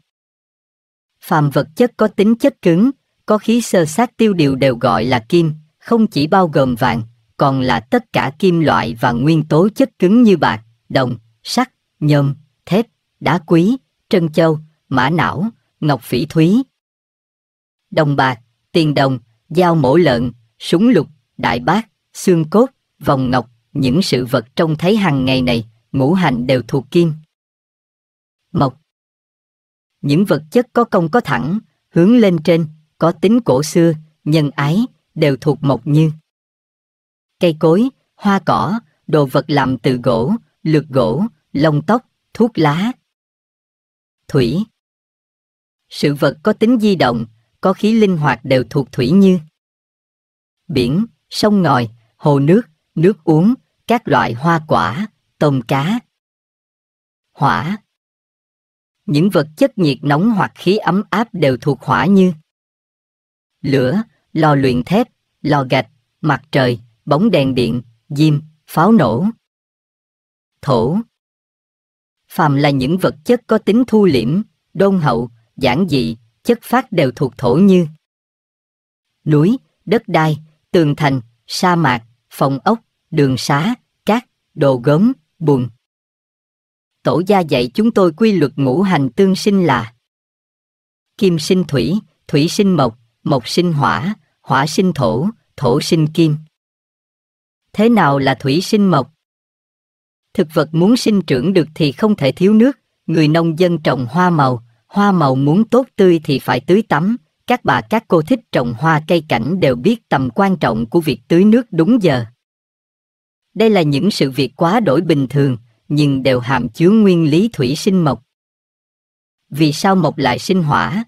Phàm vật chất có tính chất cứng, có khí sơ sát tiêu điều đều gọi là kim, không chỉ bao gồm vàng, còn là tất cả kim loại và nguyên tố chất cứng như bạc, đồng, sắt, nhôm, thép, đá quý, trân châu, mã não, ngọc phỉ thúy. Đồng bạc, tiền đồng, dao mổ lợn, súng lục, đại bác, xương cốt, vòng ngọc, những sự vật trông thấy hàng ngày này, ngũ hành đều thuộc kim. Mộc Những vật chất có công có thẳng, hướng lên trên, có tính cổ xưa, nhân ái, đều thuộc mộc như. Cây cối, hoa cỏ, đồ vật làm từ gỗ, lược gỗ, lông tóc, thuốc lá. Thủy Sự vật có tính di động, có khí linh hoạt đều thuộc thủy như Biển, sông ngòi, hồ nước, nước uống, các loại hoa quả, tôm cá. Hỏa Những vật chất nhiệt nóng hoặc khí ấm áp đều thuộc hỏa như lửa, lò luyện thép, lò gạch, mặt trời, bóng đèn điện, diêm, pháo nổ. Thổ Phàm là những vật chất có tính thu liễm, đôn hậu, giản dị, chất phát đều thuộc thổ như núi, đất đai, tường thành, sa mạc, phòng ốc, đường xá, cát, đồ gốm, bùn. Tổ gia dạy chúng tôi quy luật ngũ hành tương sinh là Kim sinh thủy, thủy sinh mộc, mộc sinh hỏa, hỏa sinh thổ, thổ sinh kim. Thế nào là thủy sinh mộc? Thực vật muốn sinh trưởng được thì không thể thiếu nước, người nông dân trồng hoa màu, hoa màu muốn tốt tươi thì phải tưới tắm, các bà các cô thích trồng hoa cây cảnh đều biết tầm quan trọng của việc tưới nước đúng giờ. Đây là những sự việc quá đổi bình thường, nhưng đều hàm chứa nguyên lý thủy sinh mộc. Vì sao mộc lại sinh hỏa,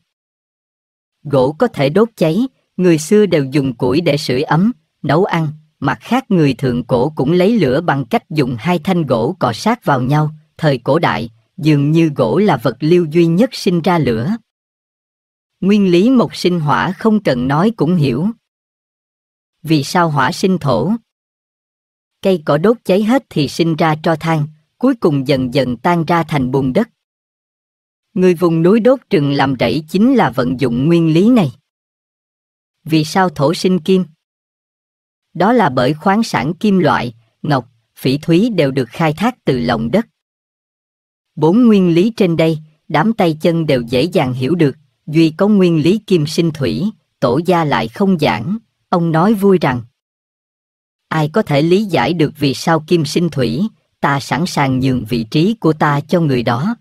Gỗ có thể đốt cháy, người xưa đều dùng củi để sưởi ấm, nấu ăn. Mặt khác người thượng cổ cũng lấy lửa bằng cách dùng hai thanh gỗ cọ sát vào nhau. Thời cổ đại, dường như gỗ là vật liêu duy nhất sinh ra lửa. Nguyên lý một sinh hỏa không cần nói cũng hiểu. Vì sao hỏa sinh thổ? Cây cỏ đốt cháy hết thì sinh ra tro than, cuối cùng dần dần tan ra thành bùn đất. Người vùng núi đốt rừng làm rẫy chính là vận dụng nguyên lý này. Vì sao thổ sinh kim? Đó là bởi khoáng sản kim loại, ngọc, phỉ thúy đều được khai thác từ lòng đất. Bốn nguyên lý trên đây, đám tay chân đều dễ dàng hiểu được, duy có nguyên lý kim sinh thủy, tổ gia lại không giảng, ông nói vui rằng. Ai có thể lý giải được vì sao kim sinh thủy, ta sẵn sàng nhường vị trí của ta cho người đó.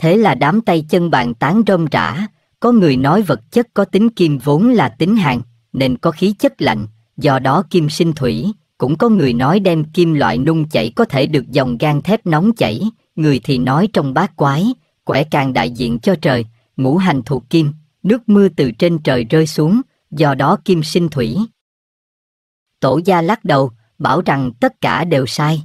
Thế là đám tay chân bàn tán rôm rã, có người nói vật chất có tính kim vốn là tính hàn, nên có khí chất lạnh, do đó kim sinh thủy. Cũng có người nói đem kim loại nung chảy có thể được dòng gan thép nóng chảy, người thì nói trong bát quái, quẻ càng đại diện cho trời, ngũ hành thuộc kim, nước mưa từ trên trời rơi xuống, do đó kim sinh thủy. Tổ gia lắc đầu, bảo rằng tất cả đều sai.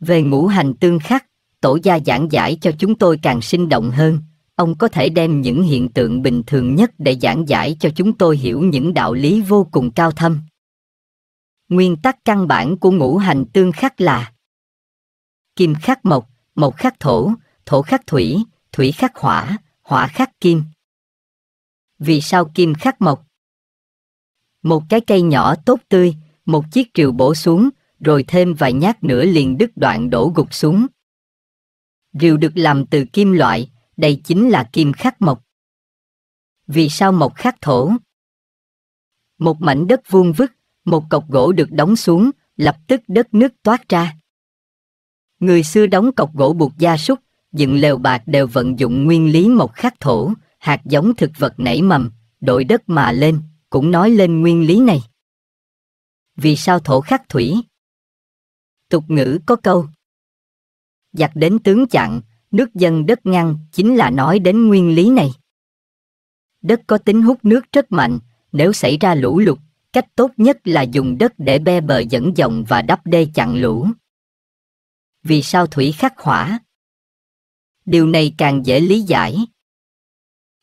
Về ngũ hành tương khắc, tổ gia giảng giải cho chúng tôi càng sinh động hơn. Ông có thể đem những hiện tượng bình thường nhất để giảng giải cho chúng tôi hiểu những đạo lý vô cùng cao thâm. Nguyên tắc căn bản của ngũ hành tương khắc là Kim khắc mộc, mộc khắc thổ, thổ khắc thủy, thủy khắc hỏa, hỏa khắc kim. Vì sao kim khắc mộc? Một cái cây nhỏ tốt tươi, một chiếc triều bổ xuống, rồi thêm vài nhát nữa liền đứt đoạn đổ gục xuống, đều được làm từ kim loại, đây chính là kim khắc mộc. Vì sao mộc khắc thổ? Một mảnh đất vuông vức, một cọc gỗ được đóng xuống, lập tức đất nước toát ra. Người xưa đóng cọc gỗ buộc gia súc, dựng lều bạc đều vận dụng nguyên lý mộc khắc thổ, hạt giống thực vật nảy mầm, đội đất mà lên, cũng nói lên nguyên lý này. Vì sao thổ khắc thủy? Tục ngữ có câu, giặc đến tướng chặn, nước dân đất ngăn chính là nói đến nguyên lý này. Đất có tính hút nước rất mạnh, nếu xảy ra lũ lụt, cách tốt nhất là dùng đất để be bờ dẫn dòng và đắp đê chặn lũ. Vì sao thủy khắc hỏa? Điều này càng dễ lý giải.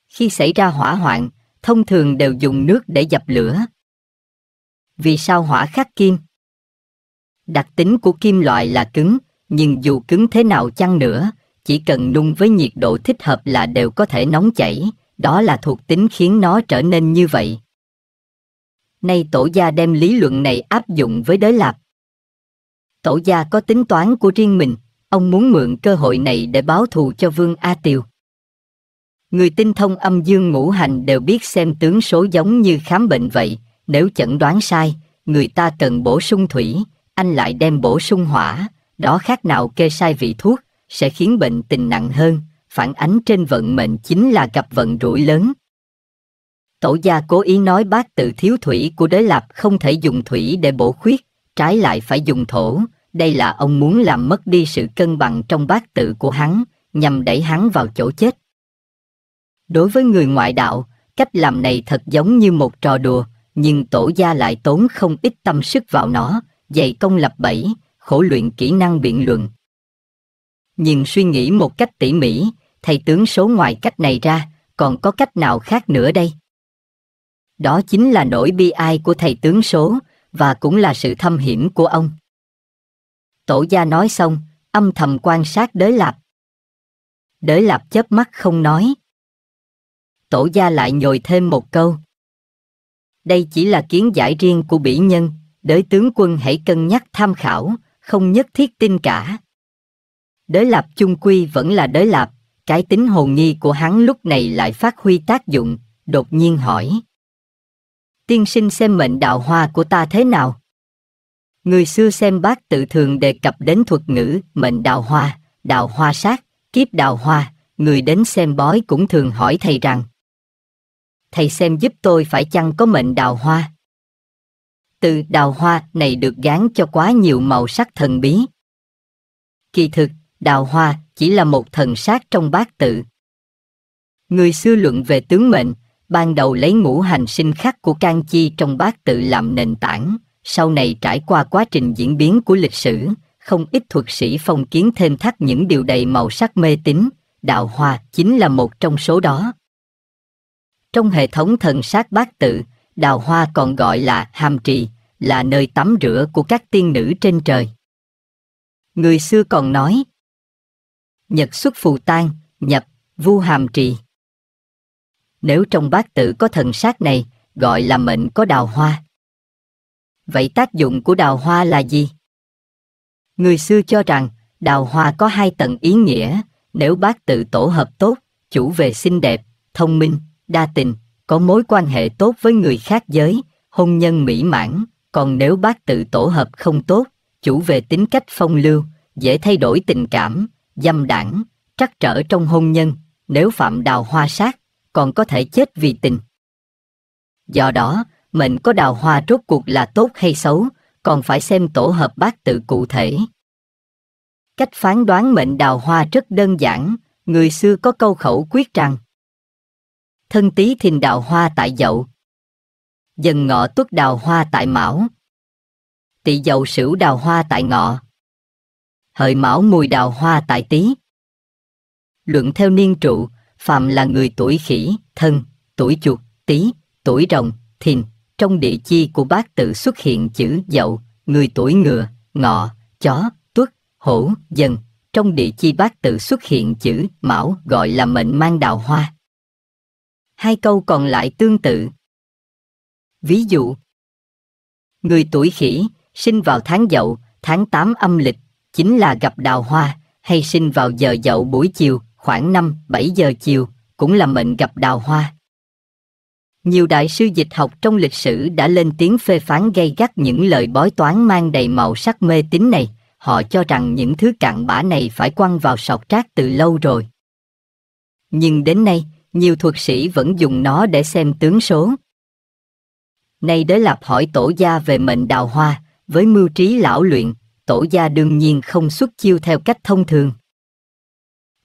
Khi xảy ra hỏa hoạn, thông thường đều dùng nước để dập lửa. Vì sao hỏa khắc kim? Đặc tính của kim loại là cứng, nhưng dù cứng thế nào chăng nữa, chỉ cần nung với nhiệt độ thích hợp là đều có thể nóng chảy, đó là thuộc tính khiến nó trở nên như vậy. Nay tổ gia đem lý luận này áp dụng với đới lạp. Tổ gia có tính toán của riêng mình, ông muốn mượn cơ hội này để báo thù cho vương A Tiều. Người tinh thông âm dương ngũ hành đều biết xem tướng số giống như khám bệnh vậy, nếu chẩn đoán sai, người ta cần bổ sung thủy, anh lại đem bổ sung hỏa, đó khác nào kê sai vị thuốc sẽ khiến bệnh tình nặng hơn, phản ánh trên vận mệnh chính là gặp vận rủi lớn. Tổ gia cố ý nói bác tự thiếu thủy của đế lạp không thể dùng thủy để bổ khuyết, trái lại phải dùng thổ. Đây là ông muốn làm mất đi sự cân bằng trong bác tự của hắn, nhằm đẩy hắn vào chỗ chết. Đối với người ngoại đạo, cách làm này thật giống như một trò đùa, nhưng tổ gia lại tốn không ít tâm sức vào nó, dày công lập bẫy, khổ luyện kỹ năng biện luận. nhìn suy nghĩ một cách tỉ mỉ, thầy tướng số ngoài cách này ra, còn có cách nào khác nữa đây? Đó chính là nỗi bi ai của thầy tướng số và cũng là sự thâm hiểm của ông. Tổ gia nói xong, âm thầm quan sát đới lạp. Đới lạp chớp mắt không nói. Tổ gia lại nhồi thêm một câu. Đây chỉ là kiến giải riêng của bỉ nhân, đới tướng quân hãy cân nhắc tham khảo, không nhất thiết tin cả. Đới lạp chung quy vẫn là đới lạp, cái tính hồ nghi của hắn lúc này lại phát huy tác dụng, đột nhiên hỏi. Tiên sinh xem mệnh đạo hoa của ta thế nào? Người xưa xem bác tự thường đề cập đến thuật ngữ mệnh đạo hoa, đạo hoa sát, kiếp đạo hoa, người đến xem bói cũng thường hỏi thầy rằng Thầy xem giúp tôi phải chăng có mệnh đào hoa? từ đào hoa này được gán cho quá nhiều màu sắc thần bí. Kỳ thực, đào hoa chỉ là một thần sát trong bát tự. Người xưa luận về tướng mệnh, ban đầu lấy ngũ hành sinh khắc của can chi trong bát tự làm nền tảng, sau này trải qua quá trình diễn biến của lịch sử, không ít thuật sĩ phong kiến thêm thắt những điều đầy màu sắc mê tín, đạo hoa chính là một trong số đó. Trong hệ thống thần sát bát tự, đào hoa còn gọi là hàm trì, là nơi tắm rửa của các tiên nữ trên trời. Người xưa còn nói, Nhật xuất phù tan, nhập, vu hàm trì. Nếu trong bát tự có thần sát này, gọi là mệnh có đào hoa. Vậy tác dụng của đào hoa là gì? Người xưa cho rằng đào hoa có hai tầng ý nghĩa, nếu bác tự tổ hợp tốt, chủ về xinh đẹp, thông minh, đa tình, có mối quan hệ tốt với người khác giới, hôn nhân mỹ mãn, còn nếu bát tự tổ hợp không tốt, chủ về tính cách phong lưu, dễ thay đổi tình cảm, dâm đảng, trắc trở trong hôn nhân, nếu phạm đào hoa sát, còn có thể chết vì tình. Do đó, mệnh có đào hoa rốt cuộc là tốt hay xấu, còn phải xem tổ hợp bát tự cụ thể. Cách phán đoán mệnh đào hoa rất đơn giản, người xưa có câu khẩu quyết rằng Thân tí thìn đào hoa tại dậu, dần ngọ tuất đào hoa tại mão. Tỵ dậu sửu đào hoa tại ngọ. Hợi mão mùi đào hoa tại tý. Luận theo niên trụ, phạm là người tuổi khỉ, thân, tuổi chuột, tý, tuổi rồng, thìn, trong địa chi của bát tự xuất hiện chữ dậu, người tuổi ngựa, ngọ, chó, tuất, hổ, dần. Trong địa chi bát tự xuất hiện chữ mão gọi là mệnh mang đào hoa. Hai câu còn lại tương tự, Ví dụ, người tuổi khỉ sinh vào tháng dậu, tháng 8 âm lịch, chính là gặp đào hoa, hay sinh vào giờ dậu buổi chiều, khoảng 5-7 giờ chiều, cũng là mệnh gặp đào hoa. Nhiều đại sư dịch học trong lịch sử đã lên tiếng phê phán gay gắt những lời bói toán mang đầy màu sắc mê tín này, họ cho rằng những thứ cặn bã này phải quăng vào sọt rác từ lâu rồi. Nhưng đến nay, nhiều thuật sĩ vẫn dùng nó để xem tướng số, Nay đới lập hỏi tổ gia về mệnh đào hoa, với mưu trí lão luyện, tổ gia đương nhiên không xuất chiêu theo cách thông thường.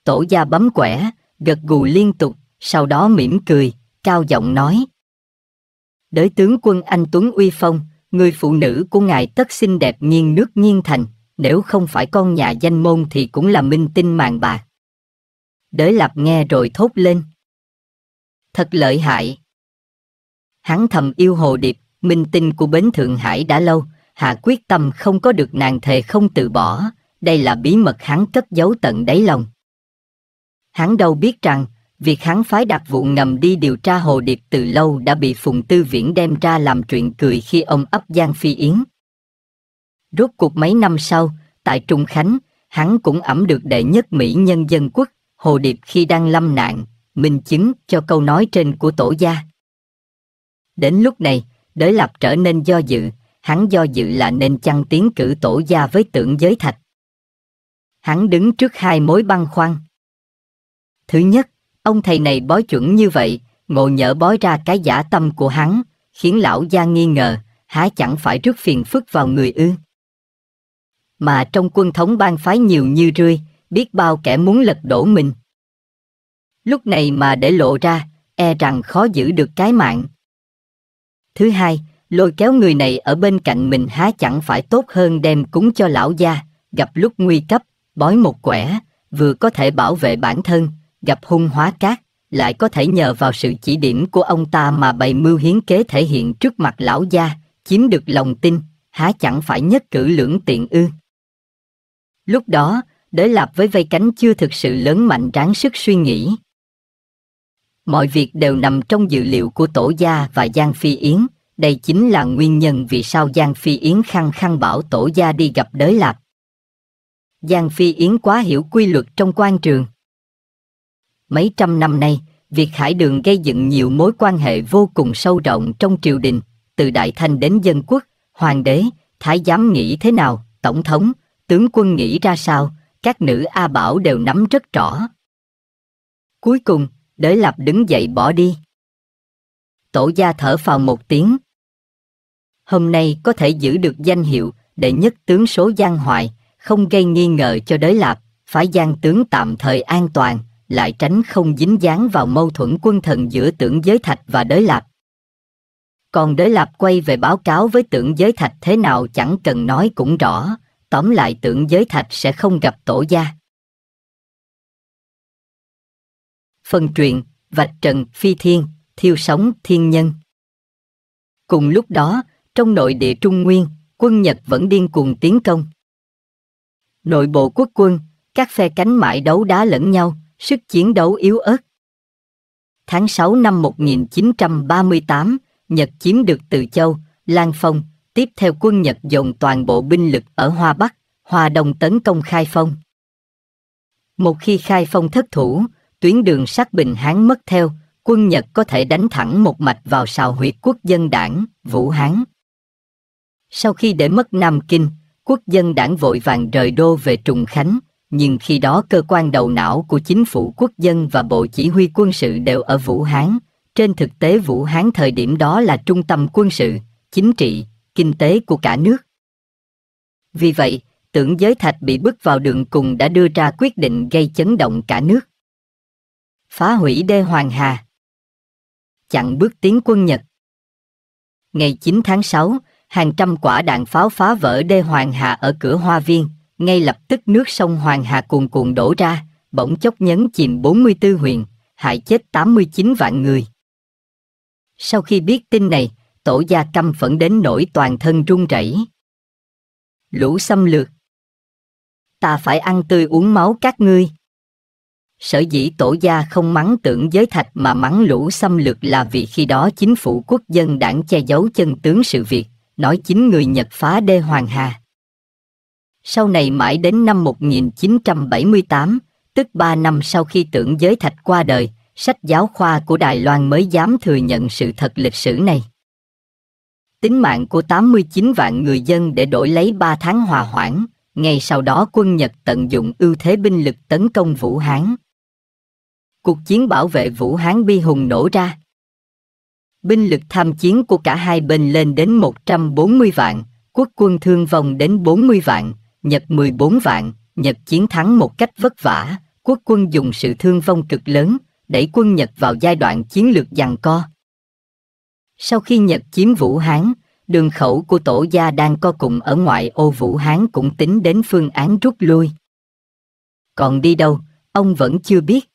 Tổ gia bấm quẻ, gật gù liên tục, sau đó mỉm cười, cao giọng nói. Đới tướng quân anh Tuấn Uy Phong, người phụ nữ của ngài tất xinh đẹp nghiêng nước nghiêng thành, nếu không phải con nhà danh môn thì cũng là minh tinh màng bạc. Đới lập nghe rồi thốt lên. Thật lợi hại. Hắn thầm yêu hồ điệp, minh tinh của bến Thượng Hải đã lâu, hạ quyết tâm không có được nàng thề không từ bỏ, đây là bí mật hắn cất giấu tận đáy lòng. Hắn đâu biết rằng, việc hắn phái đặc vụ ngầm đi điều tra hồ điệp từ lâu đã bị Phùng Tư Viễn đem ra làm chuyện cười khi ông ấp Giang Phi Yến. Rốt cuộc mấy năm sau, tại Trung Khánh, hắn cũng ẩm được đệ nhất Mỹ nhân dân quốc, hồ điệp khi đang lâm nạn, minh chứng cho câu nói trên của tổ gia. Đến lúc này, đới lập trở nên do dự, hắn do dự là nên chăng tiến cử tổ gia với tượng giới thạch. Hắn đứng trước hai mối băn khoăn. Thứ nhất, ông thầy này bói chuẩn như vậy, ngộ nhỡ bói ra cái giả tâm của hắn, khiến lão gia nghi ngờ, há chẳng phải rước phiền phức vào người ư. Mà trong quân thống ban phái nhiều như rươi, biết bao kẻ muốn lật đổ mình. Lúc này mà để lộ ra, e rằng khó giữ được cái mạng. Thứ hai, lôi kéo người này ở bên cạnh mình há chẳng phải tốt hơn đem cúng cho lão gia, gặp lúc nguy cấp, bói một quẻ, vừa có thể bảo vệ bản thân, gặp hung hóa cát, lại có thể nhờ vào sự chỉ điểm của ông ta mà bày mưu hiến kế thể hiện trước mặt lão gia, chiếm được lòng tin, há chẳng phải nhất cử lưỡng tiện ư. Lúc đó, đế lạp với vây cánh chưa thực sự lớn mạnh ráng sức suy nghĩ, Mọi việc đều nằm trong dự liệu của Tổ Gia và Giang Phi Yến. Đây chính là nguyên nhân vì sao Giang Phi Yến khăng khăng bảo Tổ Gia đi gặp đới lạc. Giang Phi Yến quá hiểu quy luật trong quan trường. Mấy trăm năm nay, việc Hải Đường gây dựng nhiều mối quan hệ vô cùng sâu rộng trong triều đình, từ Đại Thanh đến dân quốc, hoàng đế, thái giám nghĩ thế nào, tổng thống, tướng quân nghĩ ra sao, các nữ A Bảo đều nắm rất rõ. Cuối cùng, đới lập đứng dậy bỏ đi. Tổ gia thở phào một tiếng. Hôm nay có thể giữ được danh hiệu đệ nhất tướng số giang hoài, không gây nghi ngờ cho đới lạp, phải giang tướng tạm thời an toàn, lại tránh không dính dáng vào mâu thuẫn quân thần giữa tưởng giới thạch và đới lạp. Còn đới lạp quay về báo cáo với tưởng giới thạch thế nào chẳng cần nói cũng rõ, tóm lại tưởng giới thạch sẽ không gặp tổ gia. phân truyện, vạch trần phi thiên, thiêu sống thiên nhân. Cùng lúc đó, trong nội địa Trung Nguyên, quân Nhật vẫn điên cuồng tiến công. Nội bộ quốc quân, các phe cánh mại đấu đá lẫn nhau, sức chiến đấu yếu ớt. Tháng 6 năm 1938, Nhật chiếm được Từ Châu, Lan Phong, tiếp theo quân Nhật dồn toàn bộ binh lực ở Hoa Bắc, Hoa Đông tấn công Khai Phong. Một khi Khai Phong thất thủ, tuyến đường sắt Bình Hán mất theo, quân Nhật có thể đánh thẳng một mạch vào sào huyệt quốc dân đảng, Vũ Hán. Sau khi để mất Nam Kinh, quốc dân đảng vội vàng rời đô về Trùng Khánh, nhưng khi đó cơ quan đầu não của chính phủ quốc dân và bộ chỉ huy quân sự đều ở Vũ Hán. Trên thực tế Vũ Hán thời điểm đó là trung tâm quân sự, chính trị, kinh tế của cả nước. Vì vậy, tưởng giới thạch bị bước vào đường cùng đã đưa ra quyết định gây chấn động cả nước phá hủy đê Hoàng Hà, chặn bước tiến quân Nhật. Ngày 9 tháng 6, hàng trăm quả đạn pháo phá vỡ đê Hoàng Hà ở cửa Hoa Viên, ngay lập tức nước sông Hoàng Hà cuồn cuộn đổ ra, bỗng chốc nhấn chìm 44 huyện, hại chết 89 vạn người. Sau khi biết tin này, tổ gia căm phẫn đến nỗi toàn thân run rẩy. Lũ xâm lược. Ta phải ăn tươi uống máu các ngươi. Sở dĩ tổ gia không mắng tưởng giới thạch mà mắng lũ xâm lược là vì khi đó chính phủ quốc dân đảng che giấu chân tướng sự việc, nói chính người Nhật phá đê Hoàng Hà. Sau này mãi đến năm 1978, tức 3 năm sau khi tưởng giới thạch qua đời, sách giáo khoa của Đài Loan mới dám thừa nhận sự thật lịch sử này. Tính mạng của 89 vạn người dân để đổi lấy 3 tháng hòa hoãn, ngay sau đó quân Nhật tận dụng ưu thế binh lực tấn công Vũ Hán cuộc chiến bảo vệ Vũ Hán Bi Hùng nổ ra. Binh lực tham chiến của cả hai bên lên đến 140 vạn, quốc quân thương vong đến 40 vạn, Nhật 14 vạn, Nhật chiến thắng một cách vất vả, quốc quân dùng sự thương vong cực lớn, đẩy quân Nhật vào giai đoạn chiến lược giằng co. Sau khi Nhật chiếm Vũ Hán, đường khẩu của tổ gia đang co cùng ở ngoại ô Vũ Hán cũng tính đến phương án rút lui. Còn đi đâu, ông vẫn chưa biết.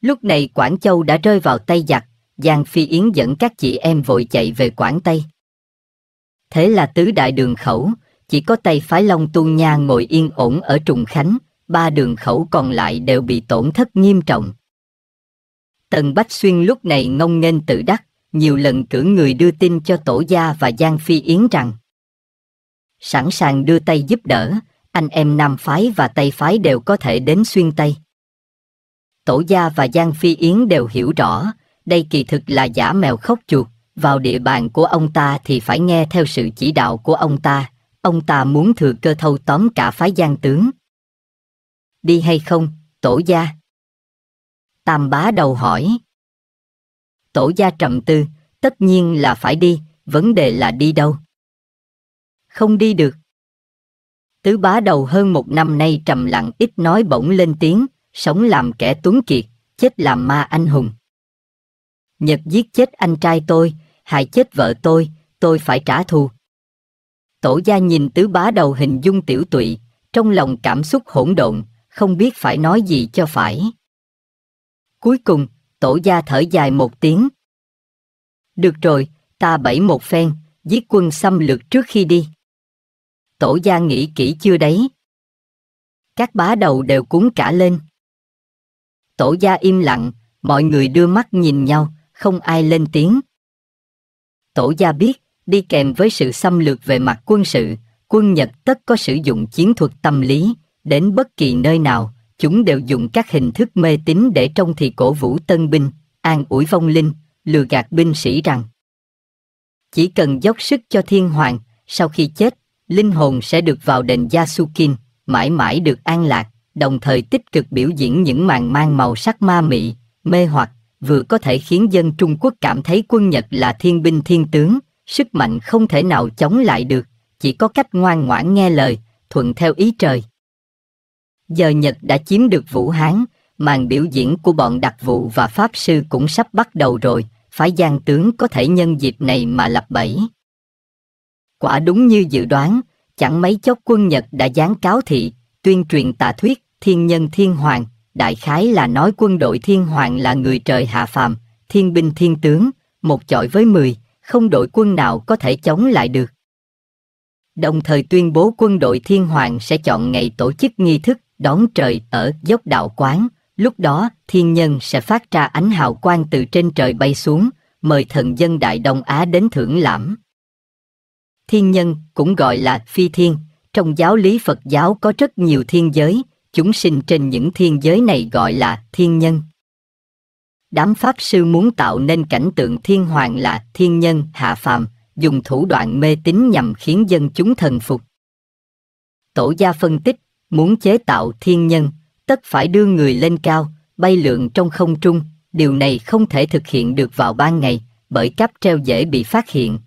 Lúc này Quảng Châu đã rơi vào tay giặc, Giang Phi Yến dẫn các chị em vội chạy về Quảng Tây. Thế là tứ đại đường khẩu, chỉ có tay phái Long Tu Nha ngồi yên ổn ở Trùng Khánh, ba đường khẩu còn lại đều bị tổn thất nghiêm trọng. Tần Bách Xuyên lúc này ngông nghênh tự đắc, nhiều lần cử người đưa tin cho Tổ Gia và Giang Phi Yến rằng sẵn sàng đưa tay giúp đỡ, anh em Nam Phái và Tây Phái đều có thể đến xuyên Tây. Tổ gia và Giang Phi Yến đều hiểu rõ, đây kỳ thực là giả mèo khóc chuột, vào địa bàn của ông ta thì phải nghe theo sự chỉ đạo của ông ta, ông ta muốn thừa cơ thâu tóm cả phái Giang tướng. Đi hay không, tổ gia? Tam bá đầu hỏi. Tổ gia trầm tư, tất nhiên là phải đi, vấn đề là đi đâu? Không đi được. Tứ bá đầu hơn một năm nay trầm lặng ít nói bỗng lên tiếng, sống làm kẻ tuấn kiệt, chết làm ma anh hùng. Nhật giết chết anh trai tôi, hại chết vợ tôi, tôi phải trả thù. Tổ gia nhìn tứ bá đầu hình dung tiểu tụy, trong lòng cảm xúc hỗn độn, không biết phải nói gì cho phải. Cuối cùng, tổ gia thở dài một tiếng. Được rồi, ta bẫy một phen, giết quân xâm lược trước khi đi. Tổ gia nghĩ kỹ chưa đấy? Các bá đầu đều cúng cả lên. Tổ gia im lặng, mọi người đưa mắt nhìn nhau, không ai lên tiếng. Tổ gia biết, đi kèm với sự xâm lược về mặt quân sự, quân Nhật tất có sử dụng chiến thuật tâm lý, đến bất kỳ nơi nào, chúng đều dùng các hình thức mê tín để trong thì cổ vũ tân binh, an ủi vong linh, lừa gạt binh sĩ rằng chỉ cần dốc sức cho thiên hoàng, sau khi chết, linh hồn sẽ được vào đền Yasukin, mãi mãi được an lạc đồng thời tích cực biểu diễn những màn mang màu sắc ma mị, mê hoặc, vừa có thể khiến dân Trung Quốc cảm thấy quân Nhật là thiên binh thiên tướng, sức mạnh không thể nào chống lại được, chỉ có cách ngoan ngoãn nghe lời, thuận theo ý trời. Giờ Nhật đã chiếm được Vũ Hán, màn biểu diễn của bọn đặc vụ và pháp sư cũng sắp bắt đầu rồi, phái gian tướng có thể nhân dịp này mà lập bẫy. Quả đúng như dự đoán, chẳng mấy chốc quân Nhật đã giáng cáo thị, tuyên truyền tà thuyết, thiên nhân thiên hoàng, đại khái là nói quân đội thiên hoàng là người trời hạ phàm, thiên binh thiên tướng, một chọi với mười, không đội quân nào có thể chống lại được. Đồng thời tuyên bố quân đội thiên hoàng sẽ chọn ngày tổ chức nghi thức đón trời ở dốc đạo quán, lúc đó thiên nhân sẽ phát ra ánh hào quang từ trên trời bay xuống, mời thần dân Đại Đông Á đến thưởng lãm. Thiên nhân cũng gọi là phi thiên, trong giáo lý Phật giáo có rất nhiều thiên giới, chúng sinh trên những thiên giới này gọi là thiên nhân. Đám Pháp Sư muốn tạo nên cảnh tượng thiên hoàng là thiên nhân hạ phàm, dùng thủ đoạn mê tín nhằm khiến dân chúng thần phục. Tổ gia phân tích, muốn chế tạo thiên nhân, tất phải đưa người lên cao, bay lượn trong không trung, điều này không thể thực hiện được vào ban ngày, bởi cáp treo dễ bị phát hiện.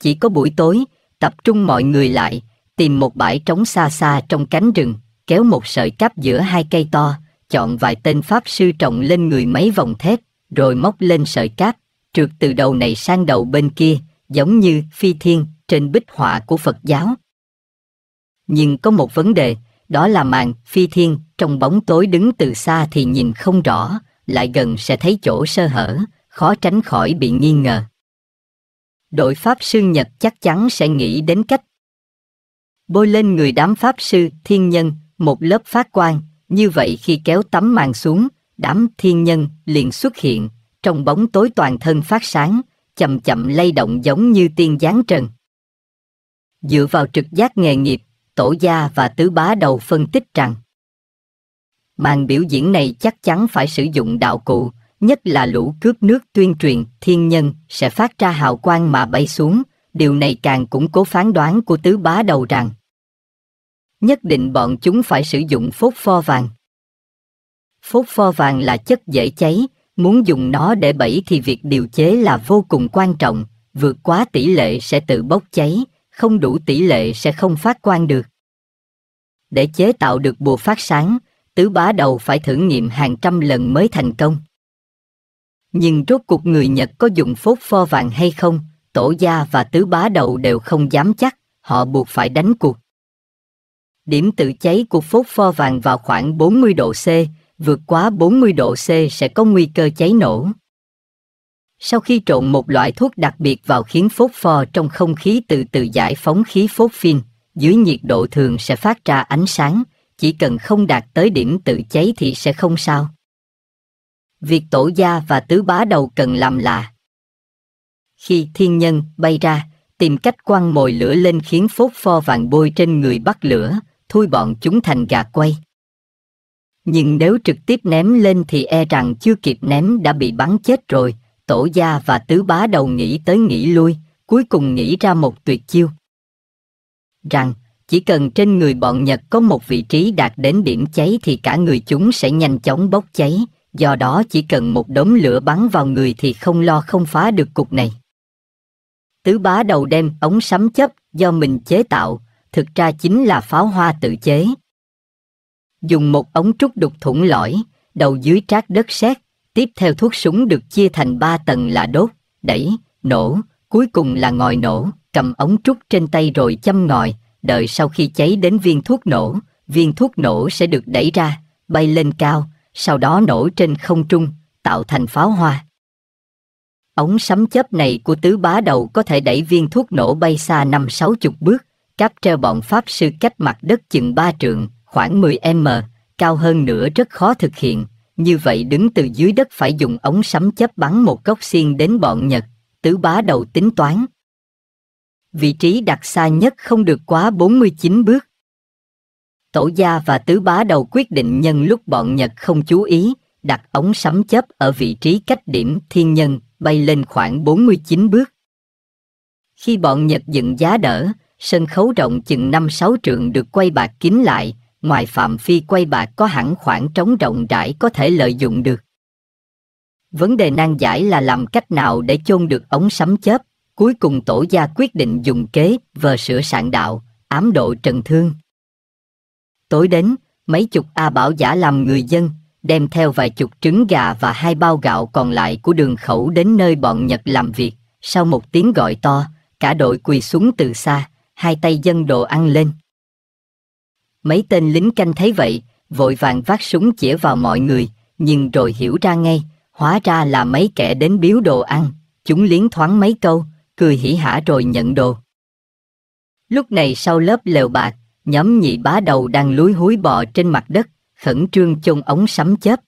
Chỉ có buổi tối, tập trung mọi người lại, tìm một bãi trống xa xa trong cánh rừng, kéo một sợi cáp giữa hai cây to, chọn vài tên pháp sư trồng lên người mấy vòng thép, rồi móc lên sợi cáp, trượt từ đầu này sang đầu bên kia, giống như phi thiên trên bích họa của Phật giáo. Nhưng có một vấn đề, đó là màn phi thiên trong bóng tối đứng từ xa thì nhìn không rõ, lại gần sẽ thấy chỗ sơ hở, khó tránh khỏi bị nghi ngờ. Đội Pháp sư Nhật chắc chắn sẽ nghĩ đến cách bôi lên người đám Pháp sư thiên nhân một lớp phát quang, như vậy khi kéo tấm màn xuống, đám thiên nhân liền xuất hiện, trong bóng tối toàn thân phát sáng, chậm chậm lay động giống như tiên giáng trần. Dựa vào trực giác nghề nghiệp, tổ gia và tứ bá đầu phân tích rằng màn biểu diễn này chắc chắn phải sử dụng đạo cụ, nhất là lũ cướp nước tuyên truyền thiên nhân sẽ phát ra hào quang mà bay xuống, điều này càng củng cố phán đoán của tứ bá đầu rằng nhất định bọn chúng phải sử dụng phốt pho vàng. Phốt pho vàng là chất dễ cháy, muốn dùng nó để bẫy thì việc điều chế là vô cùng quan trọng, vượt quá tỷ lệ sẽ tự bốc cháy, không đủ tỷ lệ sẽ không phát quang được. Để chế tạo được bùa phát sáng, tứ bá đầu phải thử nghiệm hàng trăm lần mới thành công. Nhưng rốt cuộc người Nhật có dùng phốt pho vàng hay không, tổ gia và tứ bá đầu đều không dám chắc, họ buộc phải đánh cuộc. Điểm tự cháy của phốt pho vàng vào khoảng 40 độ C, vượt quá 40 độ C sẽ có nguy cơ cháy nổ. Sau khi trộn một loại thuốc đặc biệt vào khiến phốt pho trong không khí từ từ giải phóng khí phốt phin, dưới nhiệt độ thường sẽ phát ra ánh sáng, chỉ cần không đạt tới điểm tự cháy thì sẽ không sao. Việc tổ gia và tứ bá đầu cần làm là Khi thiên nhân bay ra, tìm cách quăng mồi lửa lên khiến phốt pho vàng bôi trên người bắt lửa, thui bọn chúng thành gà quay. Nhưng nếu trực tiếp ném lên thì e rằng chưa kịp ném đã bị bắn chết rồi, tổ gia và tứ bá đầu nghĩ tới nghĩ lui, cuối cùng nghĩ ra một tuyệt chiêu. Rằng, chỉ cần trên người bọn Nhật có một vị trí đạt đến điểm cháy thì cả người chúng sẽ nhanh chóng bốc cháy, do đó chỉ cần một đống lửa bắn vào người thì không lo không phá được cục này. Tứ bá đầu đem ống sấm chấp do mình chế tạo, thực ra chính là pháo hoa tự chế. Dùng một ống trúc đục thủng lõi, đầu dưới trát đất sét, tiếp theo thuốc súng được chia thành ba tầng là đốt, đẩy, nổ, cuối cùng là ngòi nổ, cầm ống trúc trên tay rồi châm ngòi, đợi sau khi cháy đến viên thuốc nổ, viên thuốc nổ sẽ được đẩy ra, bay lên cao, sau đó nổ trên không trung, tạo thành pháo hoa. Ống sấm chớp này của tứ bá đầu có thể đẩy viên thuốc nổ bay xa năm sáu chục bước, cáp treo bọn Pháp sư cách mặt đất chừng ba trượng, khoảng 10m, cao hơn nữa rất khó thực hiện. Như vậy đứng từ dưới đất phải dùng ống sấm chớp bắn một cốc xiên đến bọn Nhật, tứ bá đầu tính toán. Vị trí đặt xa nhất không được quá 49 bước. Tổ gia và tứ bá đầu quyết định nhân lúc bọn Nhật không chú ý, đặt ống sấm chớp ở vị trí cách điểm thiên nhân bay lên khoảng 49 bước. Khi bọn Nhật dựng giá đỡ, sân khấu rộng chừng năm sáu trượng được quay bạc kín lại, ngoài phạm phi quay bạc có hẳn khoảng trống rộng rãi có thể lợi dụng được. Vấn đề nan giải là làm cách nào để chôn được ống sấm chớp, cuối cùng tổ gia quyết định dùng kế vờ sửa sạn đạo, ám độ trần thương. Tối đến, mấy chục A Bảo giả làm người dân, đem theo vài chục trứng gà và hai bao gạo còn lại của đường khẩu đến nơi bọn Nhật làm việc. Sau một tiếng gọi to, cả đội quỳ xuống từ xa, hai tay dâng đồ ăn lên. Mấy tên lính canh thấy vậy, vội vàng vác súng chĩa vào mọi người, nhưng rồi hiểu ra ngay, hóa ra là mấy kẻ đến biếu đồ ăn, chúng liến thoáng mấy câu, cười hỉ hả rồi nhận đồ. Lúc này sau lớp lều bạc, nhóm nhị bá đầu đang lúi húi bò trên mặt đất, khẩn trương chôn ống sắm chớp.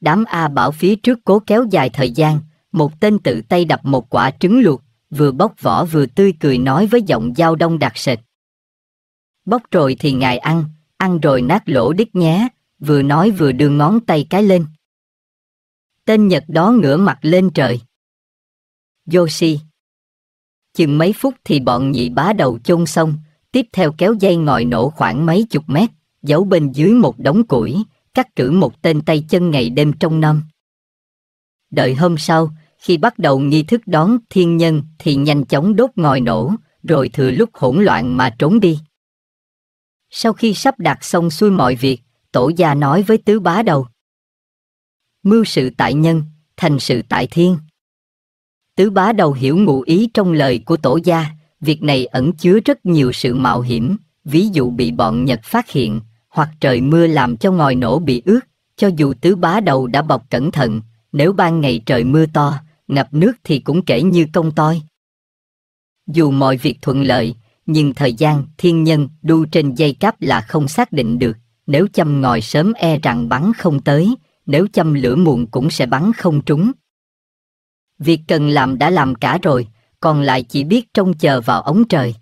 Đám A bảo phía trước cố kéo dài thời gian, một tên tự tay đập một quả trứng luộc, vừa bóc vỏ vừa tươi cười nói với giọng dao đông đặc sệt. Bóc rồi thì ngài ăn, ăn rồi nát lỗ đít nhé, vừa nói vừa đưa ngón tay cái lên. Tên Nhật đó ngửa mặt lên trời. Yoshi Chừng mấy phút thì bọn nhị bá đầu chôn xong, tiếp theo kéo dây ngòi nổ khoảng mấy chục mét, giấu bên dưới một đống củi, cắt cử một tên tay chân ngày đêm trong năm. Đợi hôm sau, khi bắt đầu nghi thức đón thiên nhân thì nhanh chóng đốt ngòi nổ, rồi thừa lúc hỗn loạn mà trốn đi. Sau khi sắp đặt xong xuôi mọi việc, tổ gia nói với tứ bá đầu. Mưu sự tại nhân, thành sự tại thiên. Tứ bá đầu hiểu ngụ ý trong lời của tổ gia, việc này ẩn chứa rất nhiều sự mạo hiểm, ví dụ bị bọn Nhật phát hiện, hoặc trời mưa làm cho ngòi nổ bị ướt, cho dù tứ bá đầu đã bọc cẩn thận, nếu ban ngày trời mưa to, ngập nước thì cũng kể như công toi. Dù mọi việc thuận lợi, nhưng thời gian, thiên nhân, đu trên dây cáp là không xác định được. Nếu châm ngòi sớm e rằng bắn không tới, nếu châm lửa muộn cũng sẽ bắn không trúng. Việc cần làm đã làm cả rồi, còn lại chỉ biết trông chờ vào ống trời.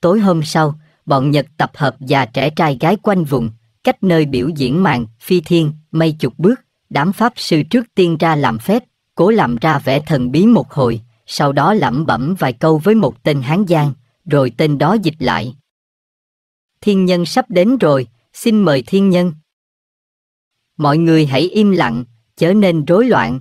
Tối hôm sau, bọn Nhật tập hợp già trẻ trai gái quanh vùng, cách nơi biểu diễn màn, phi thiên, mây chục bước, đám pháp sư trước tiên ra làm phép, cố làm ra vẻ thần bí một hồi, sau đó lẩm bẩm vài câu với một tên Hán Giang, rồi tên đó dịch lại. Thiên nhân sắp đến rồi, xin mời thiên nhân. Mọi người hãy im lặng, chớ nên rối loạn.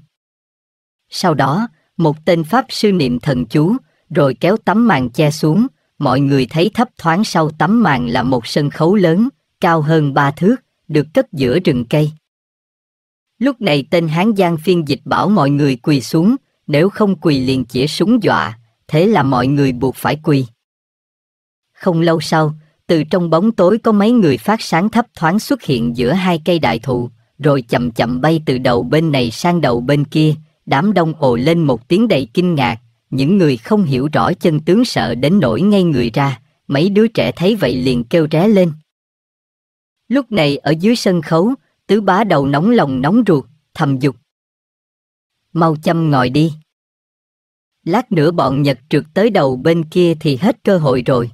Sau đó, một tên Pháp sư niệm thần chú, rồi kéo tấm màn che xuống, mọi người thấy thấp thoáng sau tấm màn là một sân khấu lớn, cao hơn ba thước, được cất giữa rừng cây. Lúc này tên hán giang phiên dịch bảo mọi người quỳ xuống, nếu không quỳ liền chĩa súng dọa, thế là mọi người buộc phải quỳ. Không lâu sau, từ trong bóng tối có mấy người phát sáng thấp thoáng xuất hiện giữa hai cây đại thụ, rồi chậm chậm bay từ đầu bên này sang đầu bên kia, đám đông ồ lên một tiếng đầy kinh ngạc, những người không hiểu rõ chân tướng sợ đến nỗi ngay người ra, mấy đứa trẻ thấy vậy liền kêu ré lên. Lúc này ở dưới sân khấu, Tứ bá đầu nóng lòng nóng ruột, thầm dục. Mau chăm ngồi đi. Lát nữa bọn Nhật trượt tới đầu bên kia thì hết cơ hội rồi.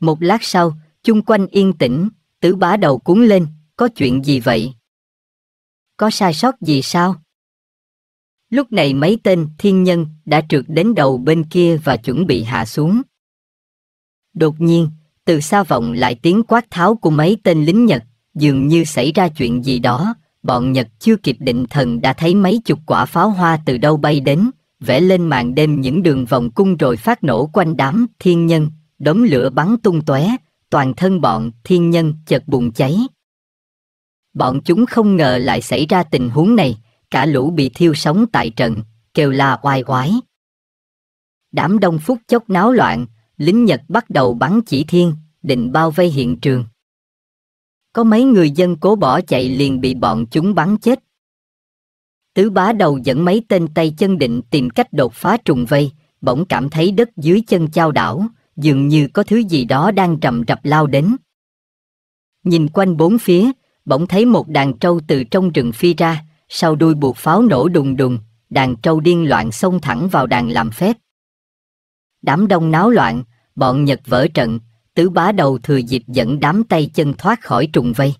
Một lát sau, chung quanh yên tĩnh, tứ bá đầu cuốn lên, có chuyện gì vậy? Có sai sót gì sao? Lúc này mấy tên thiên nhân đã trượt đến đầu bên kia và chuẩn bị hạ xuống. Đột nhiên, từ xa vọng lại tiếng quát tháo của mấy tên lính Nhật. Dường như xảy ra chuyện gì đó, bọn Nhật chưa kịp định thần đã thấy mấy chục quả pháo hoa từ đâu bay đến, vẽ lên màn đêm những đường vòng cung rồi phát nổ quanh đám thiên nhân, đống lửa bắn tung tóe, toàn thân bọn thiên nhân chợt bùng cháy. Bọn chúng không ngờ lại xảy ra tình huống này, cả lũ bị thiêu sống tại trận, kêu la oai oái. Đám đông phút chốc náo loạn, lính Nhật bắt đầu bắn chỉ thiên, định bao vây hiện trường có mấy người dân cố bỏ chạy liền bị bọn chúng bắn chết. Tứ bá đầu dẫn mấy tên tay chân định tìm cách đột phá trùng vây, bỗng cảm thấy đất dưới chân chao đảo, dường như có thứ gì đó đang trầm rập lao đến. Nhìn quanh bốn phía, bỗng thấy một đàn trâu từ trong rừng phi ra, sau đuôi buộc pháo nổ đùng đùng, đàn trâu điên loạn xông thẳng vào đàn làm phép. Đám đông náo loạn, bọn Nhật vỡ trận, tứ bá đầu thừa dịp dẫn đám tay chân thoát khỏi trùng vây.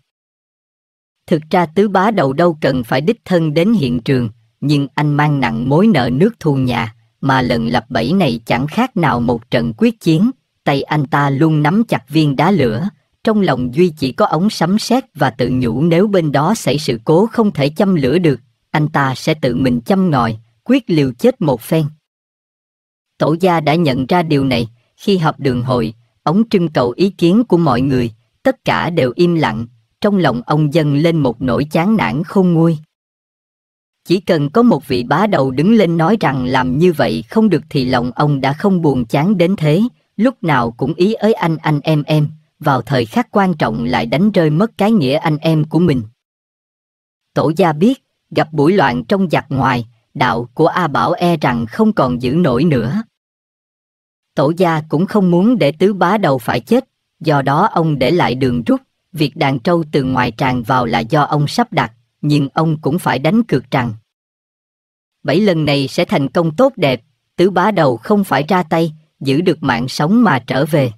Thực ra tứ bá đầu đâu cần phải đích thân đến hiện trường, nhưng anh mang nặng mối nợ nước thu nhà, mà lần lập bẫy này chẳng khác nào một trận quyết chiến, tay anh ta luôn nắm chặt viên đá lửa, trong lòng Duy chỉ có ống sấm sét và tự nhủ nếu bên đó xảy sự cố không thể châm lửa được, anh ta sẽ tự mình châm ngòi, quyết liều chết một phen. Tổ gia đã nhận ra điều này khi họp đường hội, Ông trưng cầu ý kiến của mọi người, tất cả đều im lặng, trong lòng ông dâng lên một nỗi chán nản không nguôi. Chỉ cần có một vị bá đầu đứng lên nói rằng làm như vậy không được thì lòng ông đã không buồn chán đến thế, lúc nào cũng ý ới anh anh em em, vào thời khắc quan trọng lại đánh rơi mất cái nghĩa anh em của mình. Tổ gia biết, gặp buổi loạn trong giặc ngoài, đạo của A Bảo e rằng không còn giữ nổi nữa. Tổ gia cũng không muốn để tứ bá đầu phải chết, do đó ông để lại đường rút. Việc đàn trâu từ ngoài tràn vào là do ông sắp đặt, nhưng ông cũng phải đánh cược rằng. Bảy lần này sẽ thành công tốt đẹp, tứ bá đầu không phải ra tay, giữ được mạng sống mà trở về.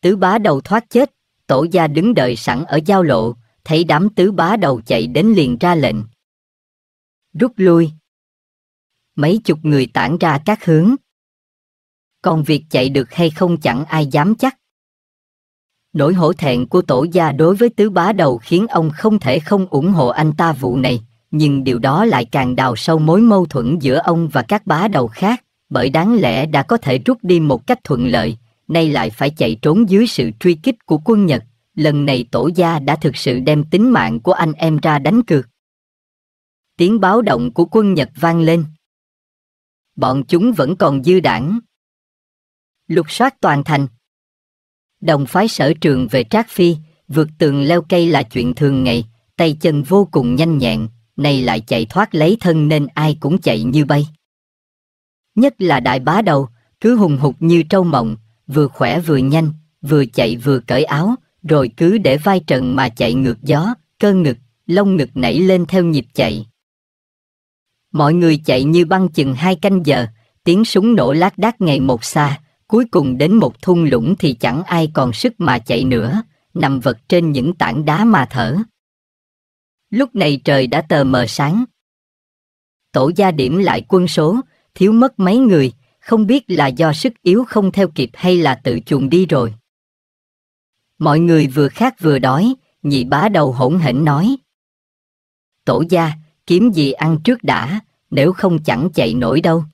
Tứ bá đầu thoát chết, tổ gia đứng đợi sẵn ở giao lộ, thấy đám tứ bá đầu chạy đến liền ra lệnh. Rút lui. Mấy chục người tản ra các hướng còn việc chạy được hay không chẳng ai dám chắc. Nỗi hổ thẹn của tổ gia đối với tứ bá đầu khiến ông không thể không ủng hộ anh ta vụ này, nhưng điều đó lại càng đào sâu mối mâu thuẫn giữa ông và các bá đầu khác, bởi đáng lẽ đã có thể rút đi một cách thuận lợi, nay lại phải chạy trốn dưới sự truy kích của quân Nhật. Lần này tổ gia đã thực sự đem tính mạng của anh em ra đánh cược. Tiếng báo động của quân Nhật vang lên. Bọn chúng vẫn còn dư đảng, lục soát toàn thành. Đồng phái sở trường về trác phi, vượt tường leo cây là chuyện thường ngày, tay chân vô cùng nhanh nhẹn, nay lại chạy thoát lấy thân nên ai cũng chạy như bay. Nhất là đại bá đầu, cứ hùng hục như trâu mộng, vừa khỏe vừa nhanh, vừa chạy vừa cởi áo, rồi cứ để vai trần mà chạy ngược gió, cơ ngực, lông ngực nảy lên theo nhịp chạy. Mọi người chạy như băng chừng hai canh giờ, tiếng súng nổ lác đác ngày một xa, Cuối cùng đến một thung lũng thì chẳng ai còn sức mà chạy nữa, nằm vật trên những tảng đá mà thở. Lúc này trời đã tờ mờ sáng. Tổ gia điểm lại quân số, thiếu mất mấy người, không biết là do sức yếu không theo kịp hay là tự chuồn đi rồi. Mọi người vừa khát vừa đói, nhị bá đầu hỗn hển nói. Tổ gia, kiếm gì ăn trước đã, nếu không chẳng chạy nổi đâu.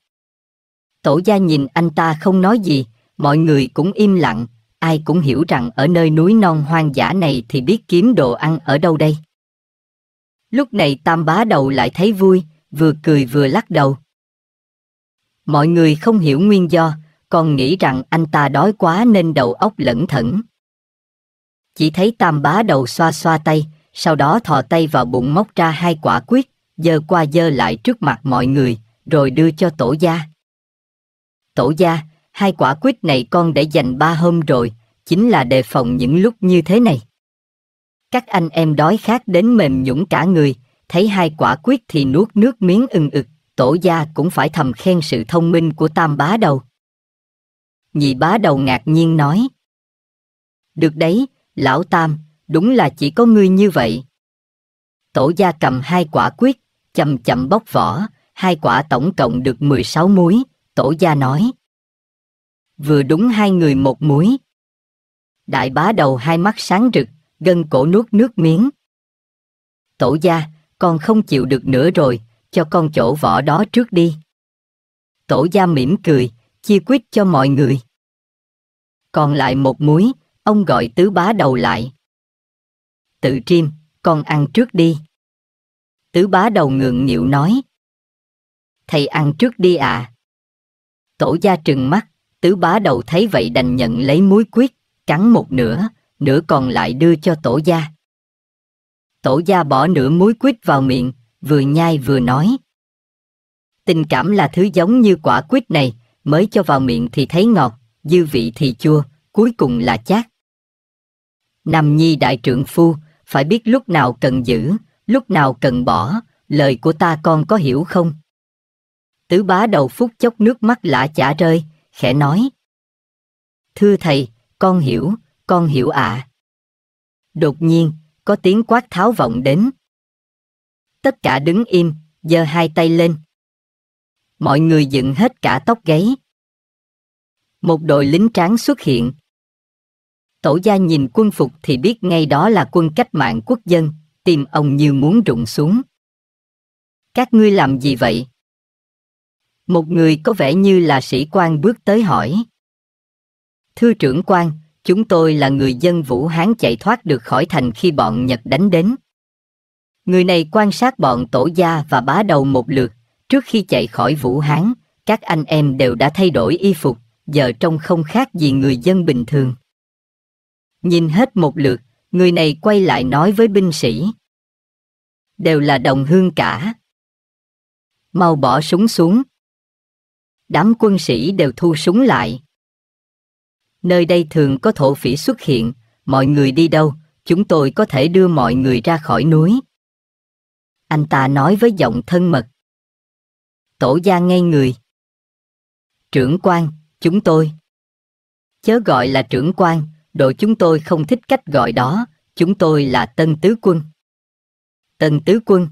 Tổ gia nhìn anh ta không nói gì, mọi người cũng im lặng, ai cũng hiểu rằng ở nơi núi non hoang dã này thì biết kiếm đồ ăn ở đâu đây. Lúc này tam bá đầu lại thấy vui, vừa cười vừa lắc đầu. Mọi người không hiểu nguyên do, còn nghĩ rằng anh ta đói quá nên đầu óc lẩn thẩn. Chỉ thấy tam bá đầu xoa xoa tay, sau đó thò tay vào bụng móc ra hai quả quyết, dơ qua dơ lại trước mặt mọi người, rồi đưa cho tổ gia. Tổ gia, hai quả quýt này con để dành ba hôm rồi, chính là đề phòng những lúc như thế này. Các anh em đói khát đến mềm nhũng cả người, thấy hai quả quyết thì nuốt nước miếng ưng ực, tổ gia cũng phải thầm khen sự thông minh của tam bá đầu. Nhị bá đầu ngạc nhiên nói. Được đấy, lão tam, đúng là chỉ có ngươi như vậy. Tổ gia cầm hai quả quyết, chậm chậm bóc vỏ, hai quả tổng cộng được 16 muối, Tổ gia nói. Vừa đúng hai người một muối. Đại bá đầu hai mắt sáng rực, gân cổ nuốt nước miếng. Tổ gia, con không chịu được nữa rồi, cho con chỗ vỏ đó trước đi. Tổ gia mỉm cười, chia quyết cho mọi người. Còn lại một muối, ông gọi tứ bá đầu lại. Tự chim, con ăn trước đi. Tứ bá đầu ngượng nghịu nói. Thầy ăn trước đi ạ. À. Tổ gia trừng mắt, tứ bá đầu thấy vậy đành nhận lấy muối quyết, cắn một nửa, nửa còn lại đưa cho tổ gia. Tổ gia bỏ nửa muối quyết vào miệng, vừa nhai vừa nói. Tình cảm là thứ giống như quả quyết này, mới cho vào miệng thì thấy ngọt, dư vị thì chua, cuối cùng là chát. Nam Nhi đại trượng phu, phải biết lúc nào cần giữ, lúc nào cần bỏ, lời của ta con có hiểu không? Tứ bá đầu phút chốc nước mắt lạ chả rơi, khẽ nói. Thưa thầy, con hiểu, con hiểu ạ. À. Đột nhiên, có tiếng quát tháo vọng đến. Tất cả đứng im, giơ hai tay lên. Mọi người dựng hết cả tóc gáy. Một đội lính tráng xuất hiện. Tổ gia nhìn quân phục thì biết ngay đó là quân cách mạng quốc dân, tìm ông như muốn rụng xuống. Các ngươi làm gì vậy? Một người có vẻ như là sĩ quan bước tới hỏi. Thưa trưởng quan, chúng tôi là người dân Vũ Hán chạy thoát được khỏi thành khi bọn Nhật đánh đến. Người này quan sát bọn tổ gia và bá đầu một lượt. Trước khi chạy khỏi Vũ Hán, các anh em đều đã thay đổi y phục, giờ trông không khác gì người dân bình thường. Nhìn hết một lượt, người này quay lại nói với binh sĩ. Đều là đồng hương cả. Mau bỏ súng xuống, đám quân sĩ đều thu súng lại. Nơi đây thường có thổ phỉ xuất hiện, mọi người đi đâu, chúng tôi có thể đưa mọi người ra khỏi núi. Anh ta nói với giọng thân mật. Tổ gia ngay người. Trưởng quan, chúng tôi. Chớ gọi là trưởng quan, đội chúng tôi không thích cách gọi đó, chúng tôi là tân tứ quân. Tân tứ quân.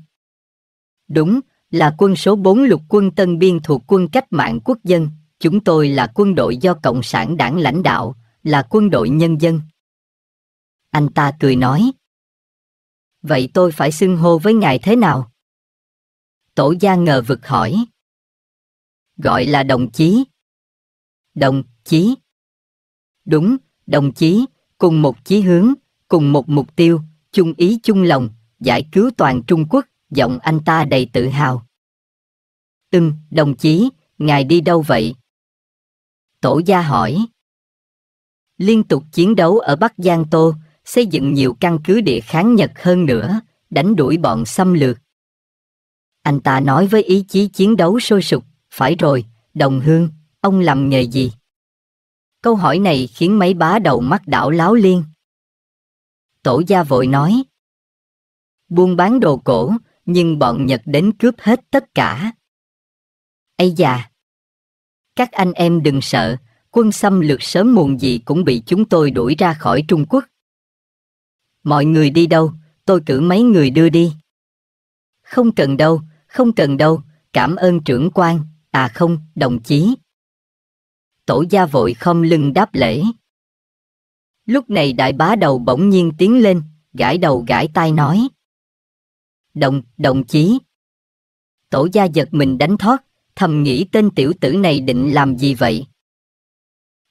Đúng, là quân số 4 lục quân tân biên thuộc quân cách mạng quốc dân. Chúng tôi là quân đội do Cộng sản đảng lãnh đạo, là quân đội nhân dân. Anh ta cười nói. Vậy tôi phải xưng hô với ngài thế nào? Tổ gia ngờ vực hỏi. Gọi là đồng chí. Đồng chí. Đúng, đồng chí, cùng một chí hướng, cùng một mục tiêu, chung ý chung lòng, giải cứu toàn Trung Quốc giọng anh ta đầy tự hào. Ừm, đồng chí, ngài đi đâu vậy? Tổ gia hỏi. Liên tục chiến đấu ở Bắc Giang Tô, xây dựng nhiều căn cứ địa kháng Nhật hơn nữa, đánh đuổi bọn xâm lược. Anh ta nói với ý chí chiến đấu sôi sục, phải rồi, đồng hương, ông làm nghề gì? Câu hỏi này khiến mấy bá đầu mắt đảo láo liên. Tổ gia vội nói. Buôn bán đồ cổ, nhưng bọn Nhật đến cướp hết tất cả. Ây da! Các anh em đừng sợ, quân xâm lược sớm muộn gì cũng bị chúng tôi đuổi ra khỏi Trung Quốc. Mọi người đi đâu, tôi cử mấy người đưa đi. Không cần đâu, không cần đâu, cảm ơn trưởng quan, à không, đồng chí. Tổ gia vội không lưng đáp lễ. Lúc này đại bá đầu bỗng nhiên tiến lên, gãi đầu gãi tai nói. Đồng, đồng chí. Tổ gia giật mình đánh thoát, thầm nghĩ tên tiểu tử này định làm gì vậy?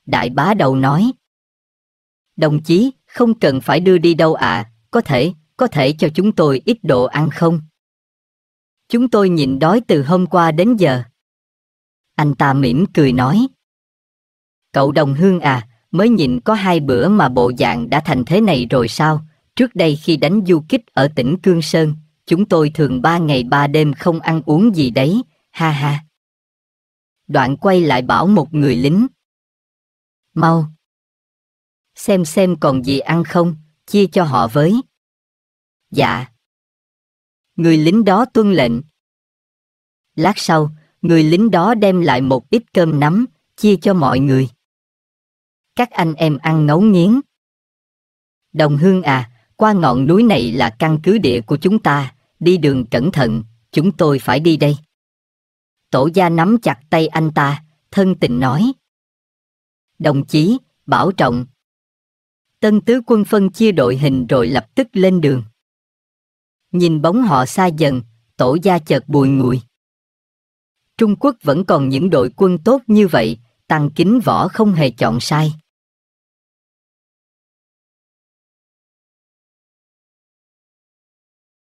Đại bá đầu nói. Đồng chí, không cần phải đưa đi đâu ạ, à. có thể, có thể cho chúng tôi ít đồ ăn không? Chúng tôi nhịn đói từ hôm qua đến giờ. Anh ta mỉm cười nói. Cậu đồng hương à, mới nhịn có hai bữa mà bộ dạng đã thành thế này rồi sao? Trước đây khi đánh du kích ở tỉnh Cương Sơn, Chúng tôi thường ba ngày ba đêm không ăn uống gì đấy, ha ha. Đoạn quay lại bảo một người lính. Mau! Xem xem còn gì ăn không, chia cho họ với. Dạ. Người lính đó tuân lệnh. Lát sau, người lính đó đem lại một ít cơm nắm, chia cho mọi người. Các anh em ăn ngấu nghiến. Đồng hương à, qua ngọn núi này là căn cứ địa của chúng ta, đi đường cẩn thận, chúng tôi phải đi đây. Tổ gia nắm chặt tay anh ta, thân tình nói. Đồng chí, bảo trọng. Tân tứ quân phân chia đội hình rồi lập tức lên đường. Nhìn bóng họ xa dần, tổ gia chợt bùi ngùi. Trung Quốc vẫn còn những đội quân tốt như vậy, tăng kính võ không hề chọn sai.